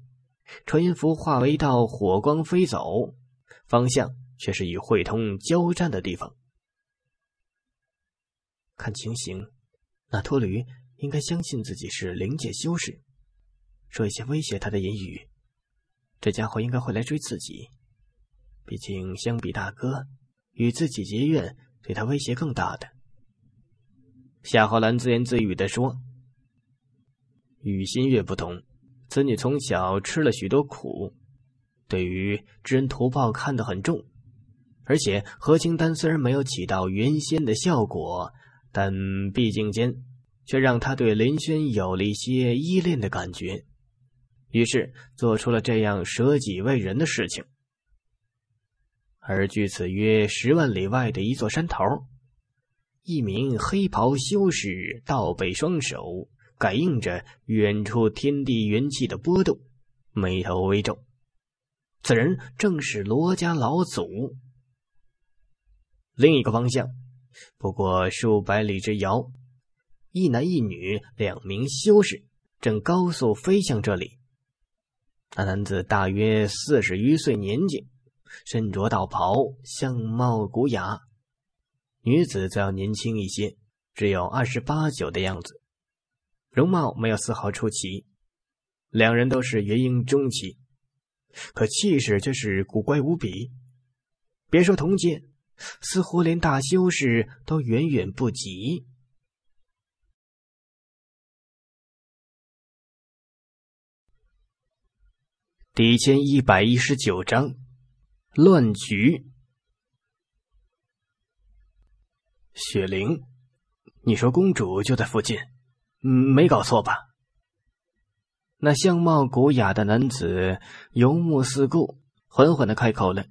传音符化为一道火光飞走，方向却是与汇通交战的地方。看情形，那秃驴应该相信自己是灵界修士。说一些威胁他的言语，这家伙应该会来追自己。毕竟，相比大哥，与自己结怨对他威胁更大的。夏侯兰自言自语的说：“与新月不同，此女从小吃了许多苦，对于知恩图报看得很重。而且，何清丹虽然没有起到原先的效果，但毕竟间却让他对林轩有了一些依恋的感觉。”于是做出了这样舍己为人的事情。而距此约十万里外的一座山头，一名黑袍修士倒背双手，感应着远处天地元气的波动，眉头微皱。此人正是罗家老祖。另一个方向，不过数百里之遥，一男一女两名修士正高速飞向这里。那男子大约四十余岁年纪，身着道袍，相貌古雅；女子则要年轻一些，只有二十八九的样子，容貌没有丝毫出奇。两人都是元婴中期，可气势却是古怪无比。别说同阶，似乎连大修士都远远不及。第一千一百一十九章乱局。雪玲，你说公主就在附近，没搞错吧？那相貌古雅的男子游目四顾，缓缓的开口了：“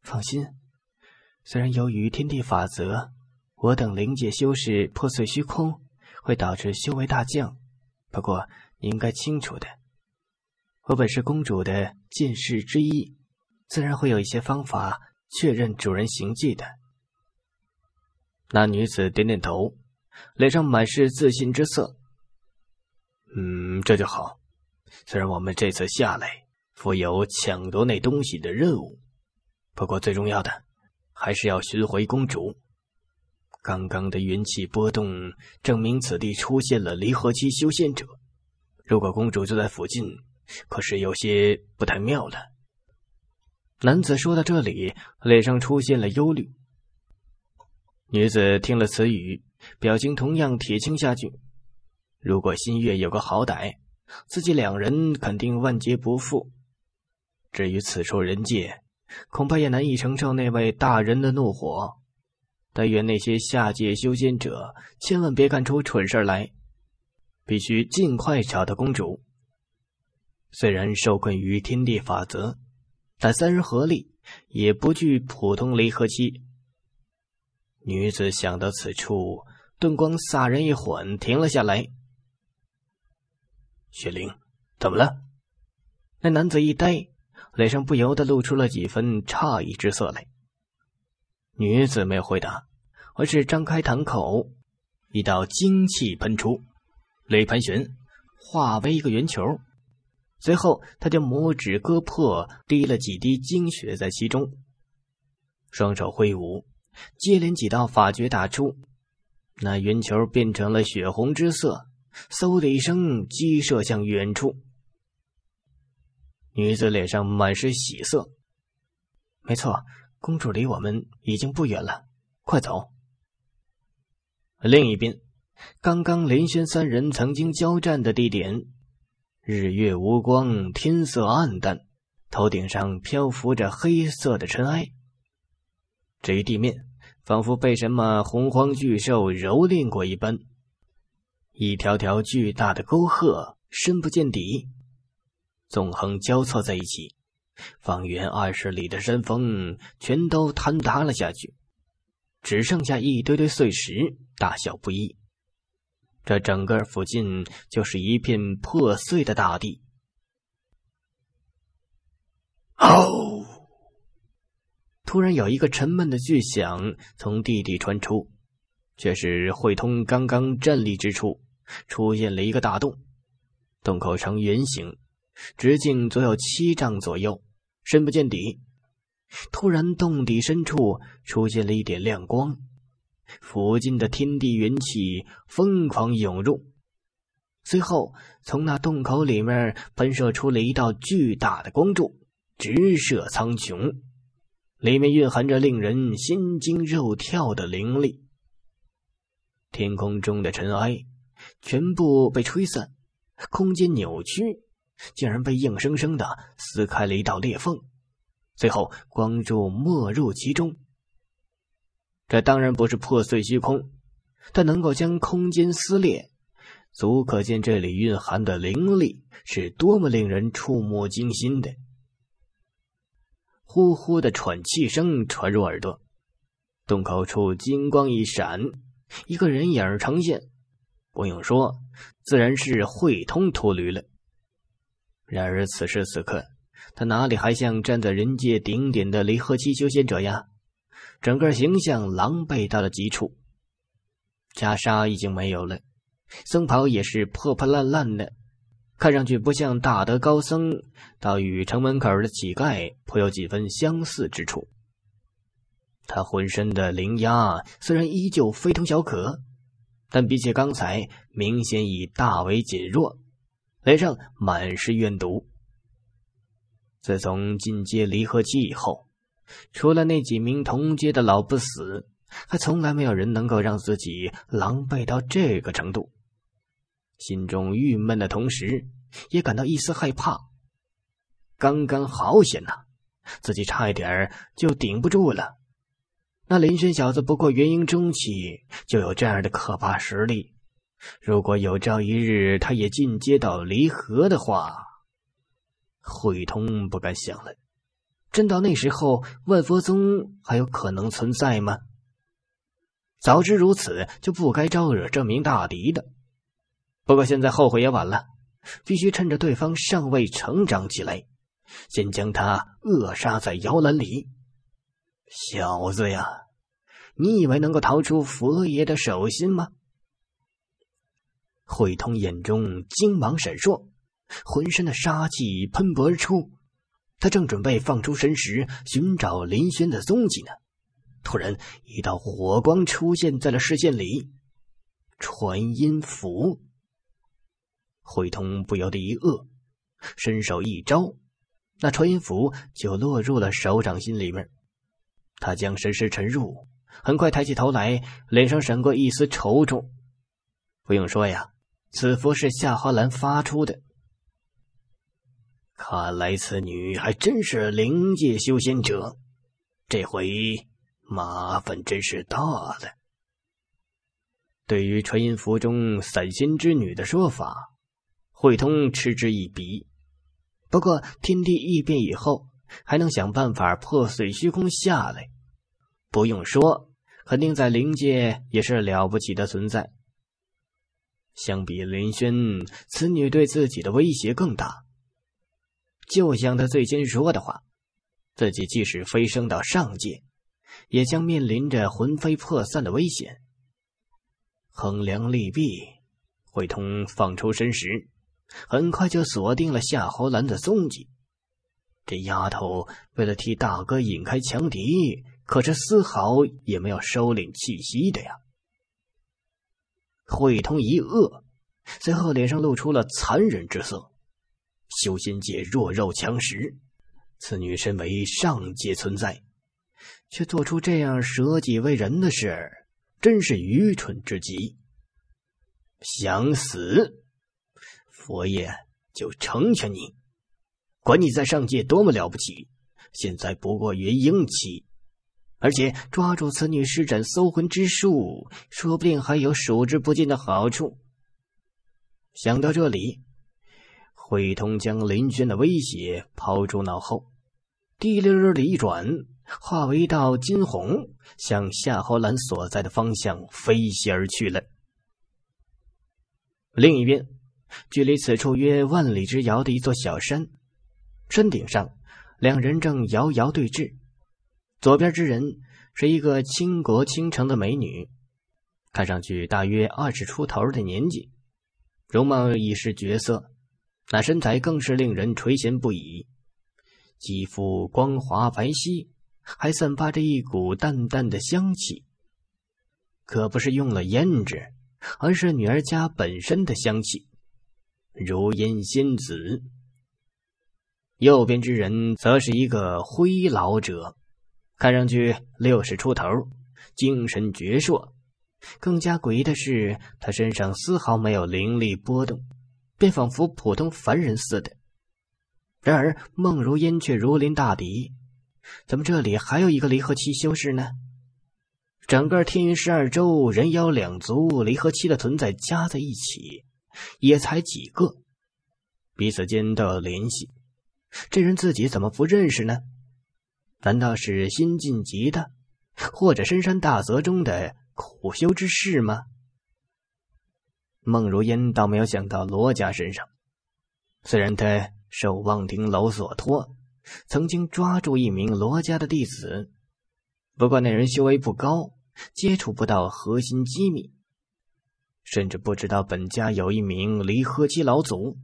放心，虽然由于天地法则，我等灵界修士破碎虚空会导致修为大降，不过你应该清楚的。”我本是公主的近侍之一，自然会有一些方法确认主人行迹的。那女子点点头，脸上满是自信之色。嗯，这就好。虽然我们这次下来负有抢夺那东西的任务，不过最重要的还是要寻回公主。刚刚的云气波动证明此地出现了离合期修仙者，如果公主就在附近。可是有些不太妙了。男子说到这里，脸上出现了忧虑。女子听了此语，表情同样铁青下去。如果新月有个好歹，自己两人肯定万劫不复。至于此处人界，恐怕也难以承受那位大人的怒火。但愿那些下界修仙者千万别干出蠢事来。必须尽快找到公主。虽然受困于天地法则，但三人合力也不惧普通雷和气。女子想到此处，顿光飒人一缓，停了下来。雪灵，怎么了？那男子一呆，脸上不由得露出了几分诧异之色来。女子没回答，而是张开堂口，一道精气喷出，雷盘旋，化为一个圆球。随后，他将拇指割破，滴了几滴精血在其中，双手挥舞，接连几道法诀打出，那圆球变成了血红之色，嗖的一声击射向远处。女子脸上满是喜色。没错，公主离我们已经不远了，快走。另一边，刚刚林轩三人曾经交战的地点。日月无光，天色暗淡，头顶上漂浮着黑色的尘埃。至于地面，仿佛被什么洪荒巨兽蹂躏过一般，一条条巨大的沟壑深不见底，纵横交错在一起。方圆二十里的山峰全都坍塌了下去，只剩下一堆堆碎石，大小不一。这整个附近就是一片破碎的大地。哦！突然有一个沉闷的巨响从地底传出，却是汇通刚刚站立之处出现了一个大洞，洞口呈圆形，直径足有七丈左右，深不见底。突然，洞底深处出现了一点亮光。附近的天地元气疯狂涌入，随后从那洞口里面喷射出了一道巨大的光柱，直射苍穹，里面蕴含着令人心惊肉跳的灵力。天空中的尘埃全部被吹散，空间扭曲，竟然被硬生生的撕开了一道裂缝，最后光柱没入其中。这当然不是破碎虚空，它能够将空间撕裂，足可见这里蕴含的灵力是多么令人触目惊心的。呼呼的喘气声传入耳朵，洞口处金光一闪，一个人影呈现。不用说，自然是慧通秃驴了。然而此时此刻，他哪里还像站在人界顶点的离合期修仙者呀？整个形象狼狈到了极处，袈裟已经没有了，僧袍也是破破烂烂的，看上去不像大德高僧，倒与城门口的乞丐颇有几分相似之处。他浑身的灵压虽然依旧非同小可，但比起刚才明显已大为减弱，脸上满是怨毒。自从进阶离合期以后。除了那几名同阶的老不死，还从来没有人能够让自己狼狈到这个程度。心中郁闷的同时，也感到一丝害怕。刚刚好险呐，自己差一点就顶不住了。那林轩小子不过元婴中期就有这样的可怕实力，如果有朝一日他也进阶到离合的话，慧通不敢想了。真到那时候，万佛宗还有可能存在吗？早知如此，就不该招惹这名大敌的。不过现在后悔也晚了，必须趁着对方尚未成长起来，先将他扼杀在摇篮里。小子呀，你以为能够逃出佛爷的手心吗？慧通眼中金芒闪烁，浑身的杀气喷薄而出。他正准备放出神石寻找林轩的踪迹呢，突然一道火光出现在了视线里，传音符。慧通不由得一愕，伸手一招，那传音符就落入了手掌心里面。他将神石沉入，很快抬起头来，脸上闪过一丝愁容。不用说呀，此符是夏花兰发出的。看来此女还真是灵界修仙者，这回麻烦真是大了。对于传音符中散仙之女的说法，慧通嗤之以鼻。不过天地异变以后，还能想办法破碎虚空下来，不用说，肯定在灵界也是了不起的存在。相比林轩，此女对自己的威胁更大。就像他最先说的话，自己即使飞升到上界，也将面临着魂飞魄散的危险。衡量利弊，慧通放出神时，很快就锁定了夏侯兰的踪迹。这丫头为了替大哥引开强敌，可是丝毫也没有收敛气息的呀。慧通一愕，随后脸上露出了残忍之色。修仙界弱肉强食，此女身为上界存在，却做出这样舍己为人的事，真是愚蠢至极。想死，佛爷就成全你。管你在上界多么了不起，现在不过元婴期，而且抓住此女施展搜魂之术，说不定还有数之不尽的好处。想到这里。鬼通将林轩的威胁抛诸脑后，滴溜溜的一转，化为一道金红，向夏侯兰所在的方向飞袭而去了。另一边，距离此处约万里之遥的一座小山，山顶上，两人正遥遥对峙。左边之人是一个倾国倾城的美女，看上去大约二十出头的年纪，容貌已是绝色。那身材更是令人垂涎不已，肌肤光滑白皙，还散发着一股淡淡的香气。可不是用了胭脂，而是女儿家本身的香气，如烟仙子。右边之人则是一个灰老者，看上去六十出头，精神矍铄。更加诡异的是，他身上丝毫没有灵力波动。便仿佛普通凡人似的。然而，孟如烟却如临大敌。怎么这里还有一个离合期修士呢？整个天云十二州，人妖两族离合期的存在加在一起，也才几个。彼此间都有联系，这人自己怎么不认识呢？难道是新晋级的，或者深山大泽中的苦修之士吗？孟如烟倒没有想到罗家身上。虽然他受望亭楼所托，曾经抓住一名罗家的弟子，不过那人修为不高，接触不到核心机密，甚至不知道本家有一名离合机老祖。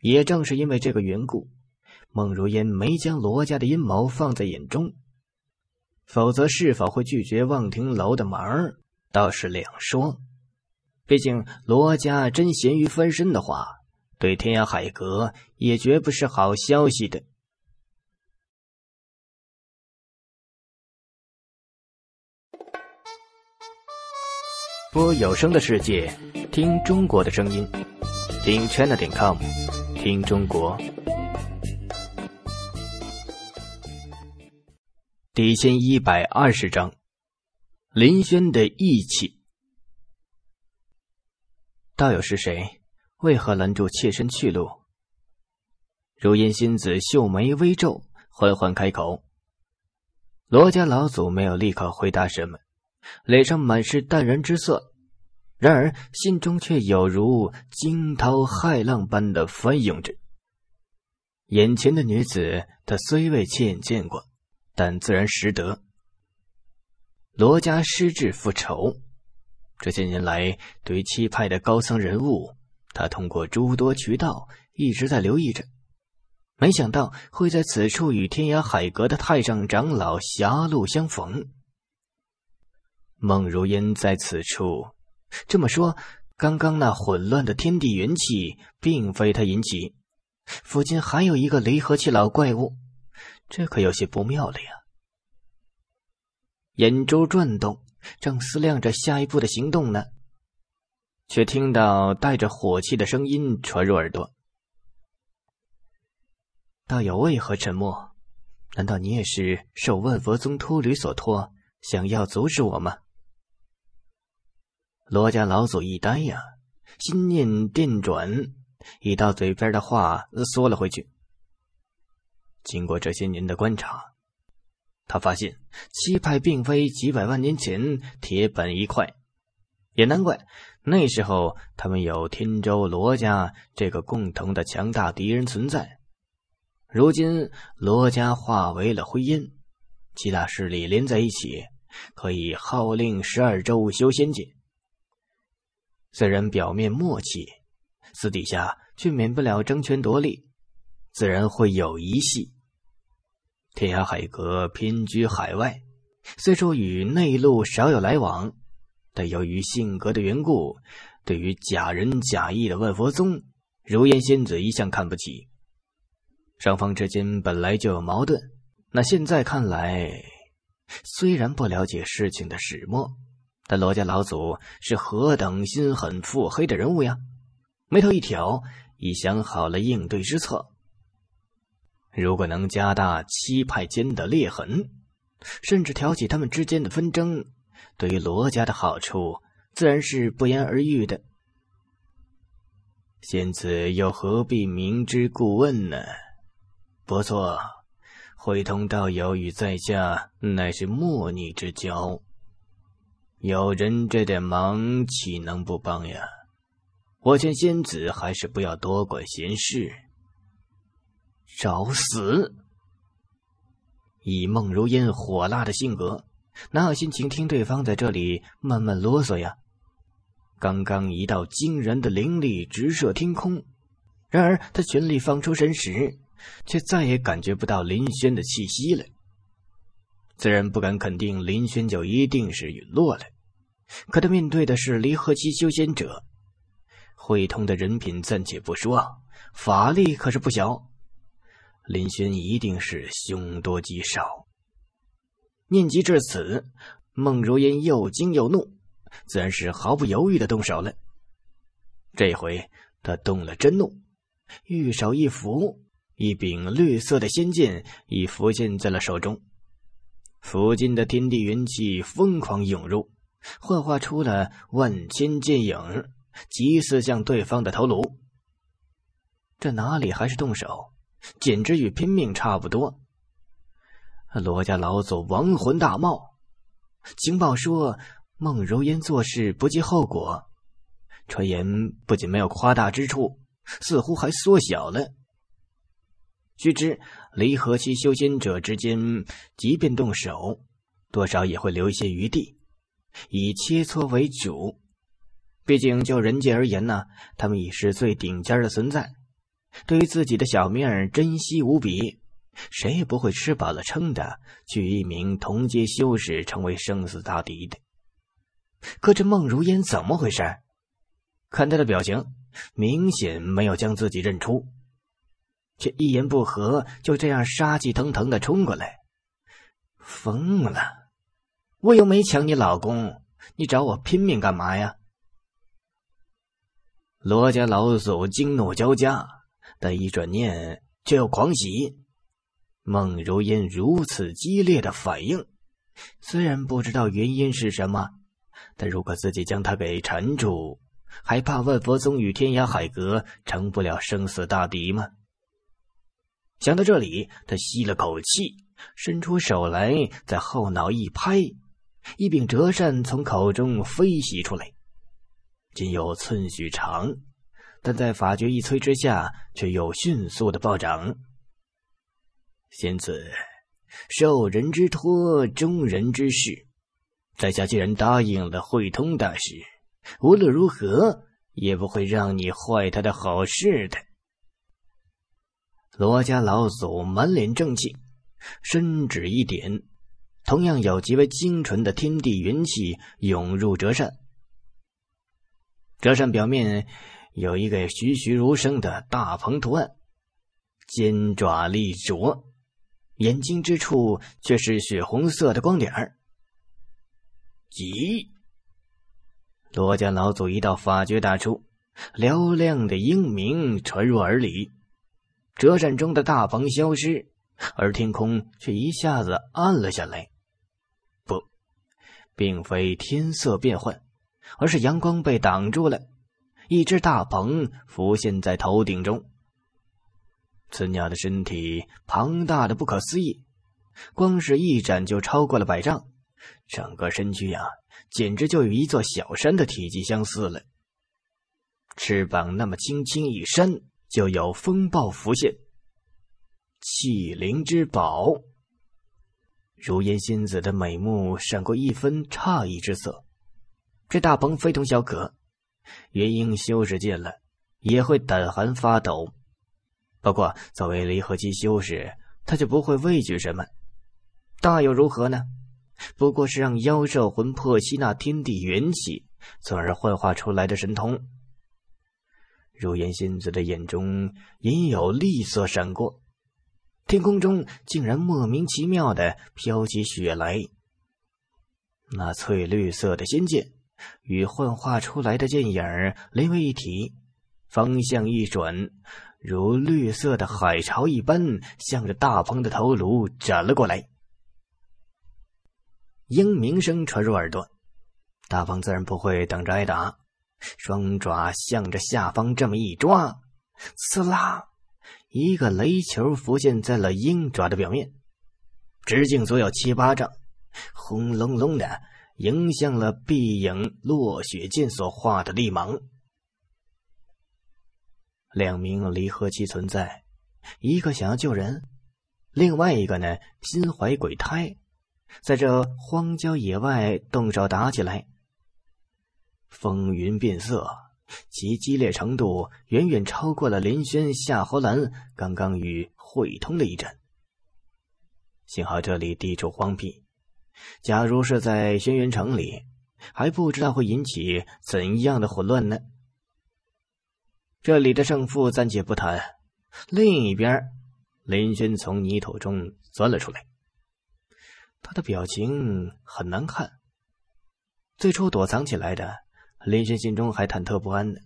也正是因为这个缘故，孟如烟没将罗家的阴谋放在眼中。否则，是否会拒绝望亭楼的忙，倒是两说。毕竟，罗家真咸鱼翻身的话，对天涯海阁也绝不是好消息的。播有声的世界，听中国的声音，听 china 点 com，听中国。第一千一百二十章，林轩的义气。道友是谁？为何拦住妾身去路？如烟仙子秀眉微皱，缓缓开口。罗家老祖没有立刻回答什么，脸上满是淡然之色，然而心中却有如惊涛骇浪般的翻涌着。眼前的女子，他虽未亲眼见过，但自然识得。罗家失智复仇。这些年来，对于七派的高层人物，他通过诸多渠道一直在留意着，没想到会在此处与天涯海阁的太上长老狭路相逢。孟如烟在此处，这么说，刚刚那混乱的天地元气并非他引起，附近还有一个离合器老怪物，这可有些不妙了呀！眼珠转动。正思量着下一步的行动呢，却听到带着火气的声音传入耳朵：“道友为何沉默？难道你也是受万佛宗秃驴所托，想要阻止我吗？”罗家老祖一呆呀，心念电转，已到嘴边的话缩了回去。经过这些年的观察。他发现七派并非几百万年前铁板一块，也难怪那时候他们有天州罗家这个共同的强大敌人存在。如今罗家化为了灰烟，七大势力连在一起，可以号令十二州修仙界。虽然表面默契，私底下却免不了争权夺利，自然会有一系。天涯海阁，偏居海外，虽说与内陆少有来往，但由于性格的缘故，对于假仁假义的万佛宗，如烟仙子一向看不起。双方之间本来就有矛盾，那现在看来，虽然不了解事情的始末，但罗家老祖是何等心狠腹黑的人物呀！眉头一挑，已想好了应对之策。如果能加大七派间的裂痕，甚至挑起他们之间的纷争，对于罗家的好处自然是不言而喻的。仙子又何必明知故问呢？不错，会通道友与在下乃是莫逆之交，有人这点忙岂能不帮呀？我劝仙子还是不要多管闲事。找死！以孟如烟火辣的性格，哪有心情听对方在这里慢慢啰嗦呀？刚刚一道惊人的灵力直射天空，然而他全力放出神识，却再也感觉不到林轩的气息了。自然不敢肯定林轩就一定是陨落了，可他面对的是离合期修仙者，慧通的人品暂且不说，法力可是不小。林轩一定是凶多吉少。念及至此，孟如烟又惊又怒，自然是毫不犹豫的动手了。这回他动了真怒，玉手一扶，一柄绿色的仙剑已浮现在了手中，附近的天地元气疯狂涌入，幻化出了万千剑影，急刺向对方的头颅。这哪里还是动手？简直与拼命差不多。罗家老祖亡魂大冒，情报说孟如烟做事不计后果，传言不仅没有夸大之处，似乎还缩小了。须知离合期修仙者之间，即便动手，多少也会留一些余地，以切磋为主。毕竟就人界而言呢，他们已是最顶尖的存在。对于自己的小命珍惜无比，谁也不会吃饱了撑的去一名同阶修士成为生死大敌的。可这孟如烟怎么回事？看他的表情，明显没有将自己认出，这一言不合就这样杀气腾腾的冲过来，疯了！我又没抢你老公，你找我拼命干嘛呀？罗家老祖惊怒交加。但一转念，却又狂喜。孟如烟如此激烈的反应，虽然不知道原因是什么，但如果自己将他给缠住，还怕万佛宗与天涯海阁成不了生死大敌吗？想到这里，他吸了口气，伸出手来，在后脑一拍，一柄折扇从口中飞袭出来，仅有寸许长。但在法诀一催之下，却又迅速的暴涨。仙子，受人之托，忠人之事，在下既然答应了慧通大师，无论如何也不会让你坏他的好事的。罗家老祖满脸正气，伸指一点，同样有极为精纯的天地元气涌入折扇，折扇表面。有一个栩栩如生的大鹏图案，尖爪利爪，眼睛之处却是血红色的光点儿。咦！罗家老祖一道法诀打出，嘹亮的英明传入耳里。折扇中的大鹏消失，而天空却一下子暗了下来。不，并非天色变幻，而是阳光被挡住了。一只大鹏浮现在头顶中，此鸟的身体庞大的不可思议，光是一展就超过了百丈，整个身躯呀，简直就与一座小山的体积相似了。翅膀那么轻轻一扇，就有风暴浮现。气灵之宝，如烟仙子的美目闪过一分诧异之色，这大鹏非同小可。元婴修士见了也会胆寒发抖，不过作为离合期修士，他就不会畏惧什么。大又如何呢？不过是让妖兽魂魄吸纳天地元气，从而幻化出来的神通。如烟仙子的眼中隐有厉色闪过，天空中竟然莫名其妙的飘起雪来。那翠绿色的仙剑。与幻化出来的剑影儿连为一体，方向一转，如绿色的海潮一般，向着大鹏的头颅斩了过来。鹰鸣声传入耳朵，大鹏自然不会等着挨打，双爪向着下方这么一抓，刺啦，一个雷球浮现在了鹰爪的表面，直径足有七八丈，轰隆隆的。迎向了碧影落雪剑所化的利芒。两名离合器存在，一个想要救人，另外一个呢心怀鬼胎，在这荒郊野外动手打起来，风云变色，其激烈程度远远超过了林轩夏侯兰刚刚与慧通的一战。幸好这里地处荒僻。假如是在轩辕城里，还不知道会引起怎样的混乱呢。这里的胜负暂且不谈，另一边，林轩从泥土中钻了出来，他的表情很难看。最初躲藏起来的林轩心中还忐忑不安呢，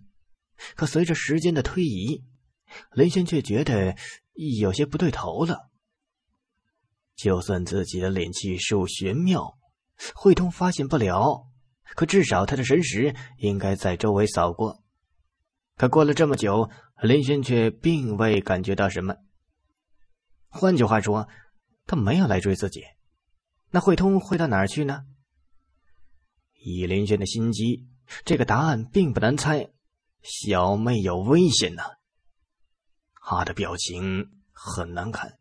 可随着时间的推移，林轩却觉得有些不对头了。就算自己的脸气术玄妙，慧通发现不了，可至少他的神识应该在周围扫过。可过了这么久，林轩却并未感觉到什么。换句话说，他没有来追自己。那慧通会到哪儿去呢？以林轩的心机，这个答案并不难猜。小妹有危险呢。他的表情很难看。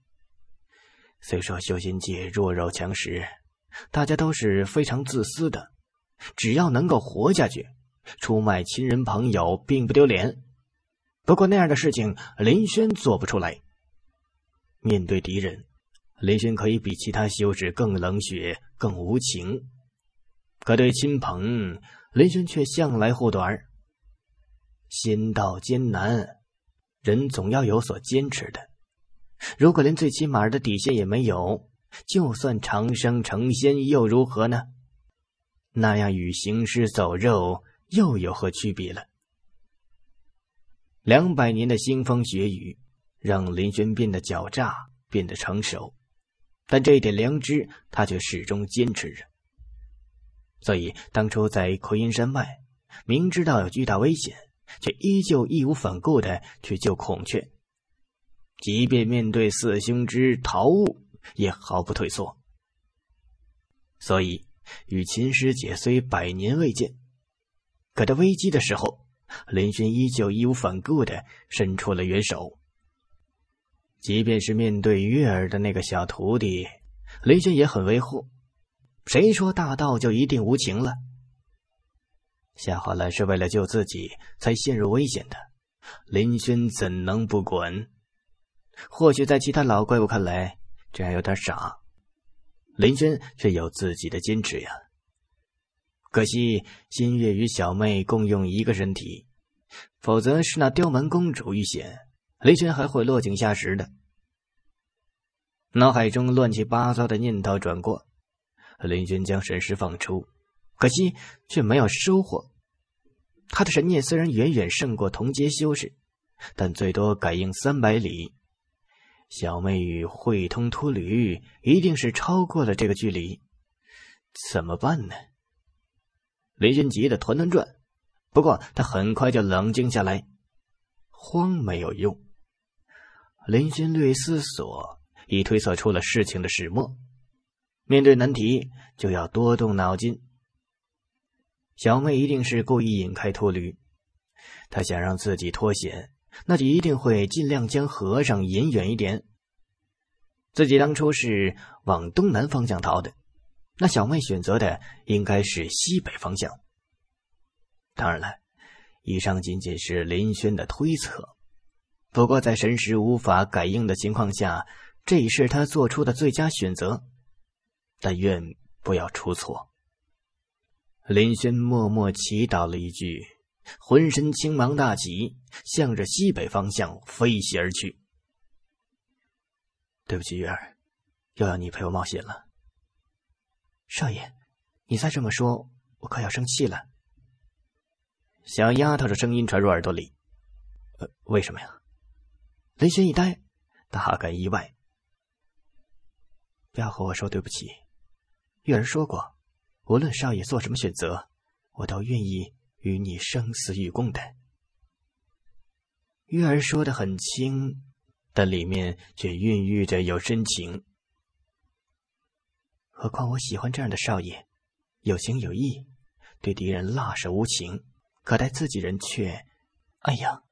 虽说修仙界弱肉强食，大家都是非常自私的。只要能够活下去，出卖亲人朋友并不丢脸。不过那样的事情，林轩做不出来。面对敌人，林轩可以比其他修士更冷血、更无情；可对亲朋，林轩却向来护短。仙道艰难，人总要有所坚持的。如果连最起码的底线也没有，就算长生成仙又如何呢？那样与行尸走肉又有何区别了？两百年的腥风血雨，让林轩变得狡诈，变得成熟，但这一点良知他却始终坚持着。所以当初在奎因山脉，明知道有巨大危险，却依旧义无反顾的去救孔雀。即便面对四兄之逃物，也毫不退缩。所以，与秦师姐虽百年未见，可在危机的时候，林轩依旧义无反顾的伸出了援手。即便是面对月儿的那个小徒弟，林轩也很维护。谁说大道就一定无情了？夏侯兰是为了救自己才陷入危险的，林轩怎能不管？或许在其他老怪物看来这样有点傻，林轩却有自己的坚持呀。可惜新月与小妹共用一个身体，否则是那刁蛮公主遇险，林轩还会落井下石的。脑海中乱七八糟的念头转过，林轩将神识放出，可惜却没有收获。他的神念虽然远远胜过同阶修士，但最多感应三百里。小妹与慧通秃驴一定是超过了这个距离，怎么办呢？林轩急得团团转，不过他很快就冷静下来，慌没有用。林轩略思索，已推测出了事情的始末。面对难题，就要多动脑筋。小妹一定是故意引开秃驴，她想让自己脱险。那就一定会尽量将和尚引远一点。自己当初是往东南方向逃的，那小妹选择的应该是西北方向。当然了，以上仅仅是林轩的推测。不过在神识无法感应的情况下，这也是他做出的最佳选择。但愿不要出错。林轩默默祈祷了一句。浑身青芒大起，向着西北方向飞袭而去。对不起，月儿，又要你陪我冒险了。少爷，你再这么说，我快要生气了。小丫头的声音传入耳朵里：“呃，为什么呀？”雷轩一呆，大感意外。不要和我说对不起，月儿说过，无论少爷做什么选择，我都愿意。与你生死与共的月儿说的很轻，但里面却孕育着有深情。何况我喜欢这样的少爷，有情有义，对敌人辣手无情，可待自己人却……哎呀！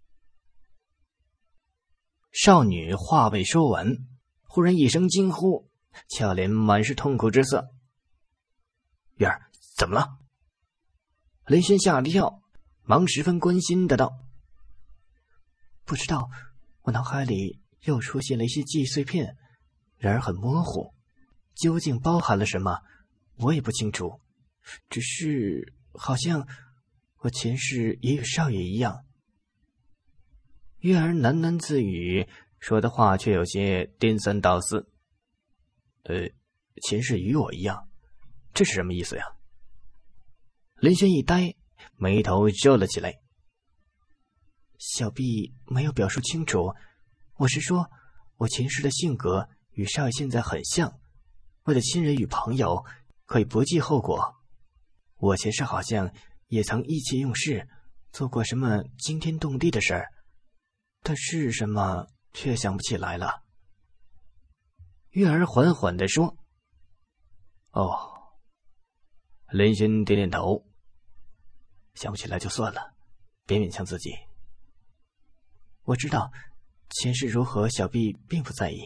少女话未说完，忽然一声惊呼，俏脸满是痛苦之色。月儿，怎么了？雷轩吓了一跳，忙十分关心的道：“不知道，我脑海里又出现了一些记忆碎片，然而很模糊，究竟包含了什么，我也不清楚。只是好像我前世也与少爷一样。”月儿喃喃自语，说的话却有些颠三倒四。“呃，前世与我一样，这是什么意思呀？”林轩一呆，眉头皱了起来。小毕没有表述清楚，我是说，我前世的性格与少爷现在很像，为了亲人与朋友，可以不计后果。我前世好像也曾意气用事，做过什么惊天动地的事儿，但是什么却想不起来了。月儿缓缓的说：“哦。”林轩点点头。想不起来就算了，别勉强自己。我知道前世如何，小碧并不在意。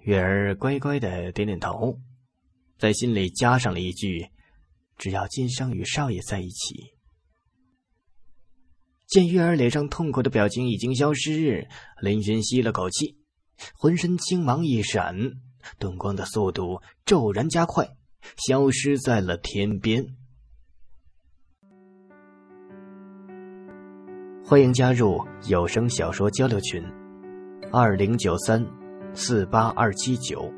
月儿乖乖的点点头，在心里加上了一句：“只要今生与少爷在一起。”见月儿脸上痛苦的表情已经消失，林轩吸了口气，浑身青芒一闪，遁光的速度骤然加快，消失在了天边。欢迎加入有声小说交流群，二零九三四八二七九。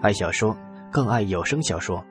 爱小说，更爱有声小说。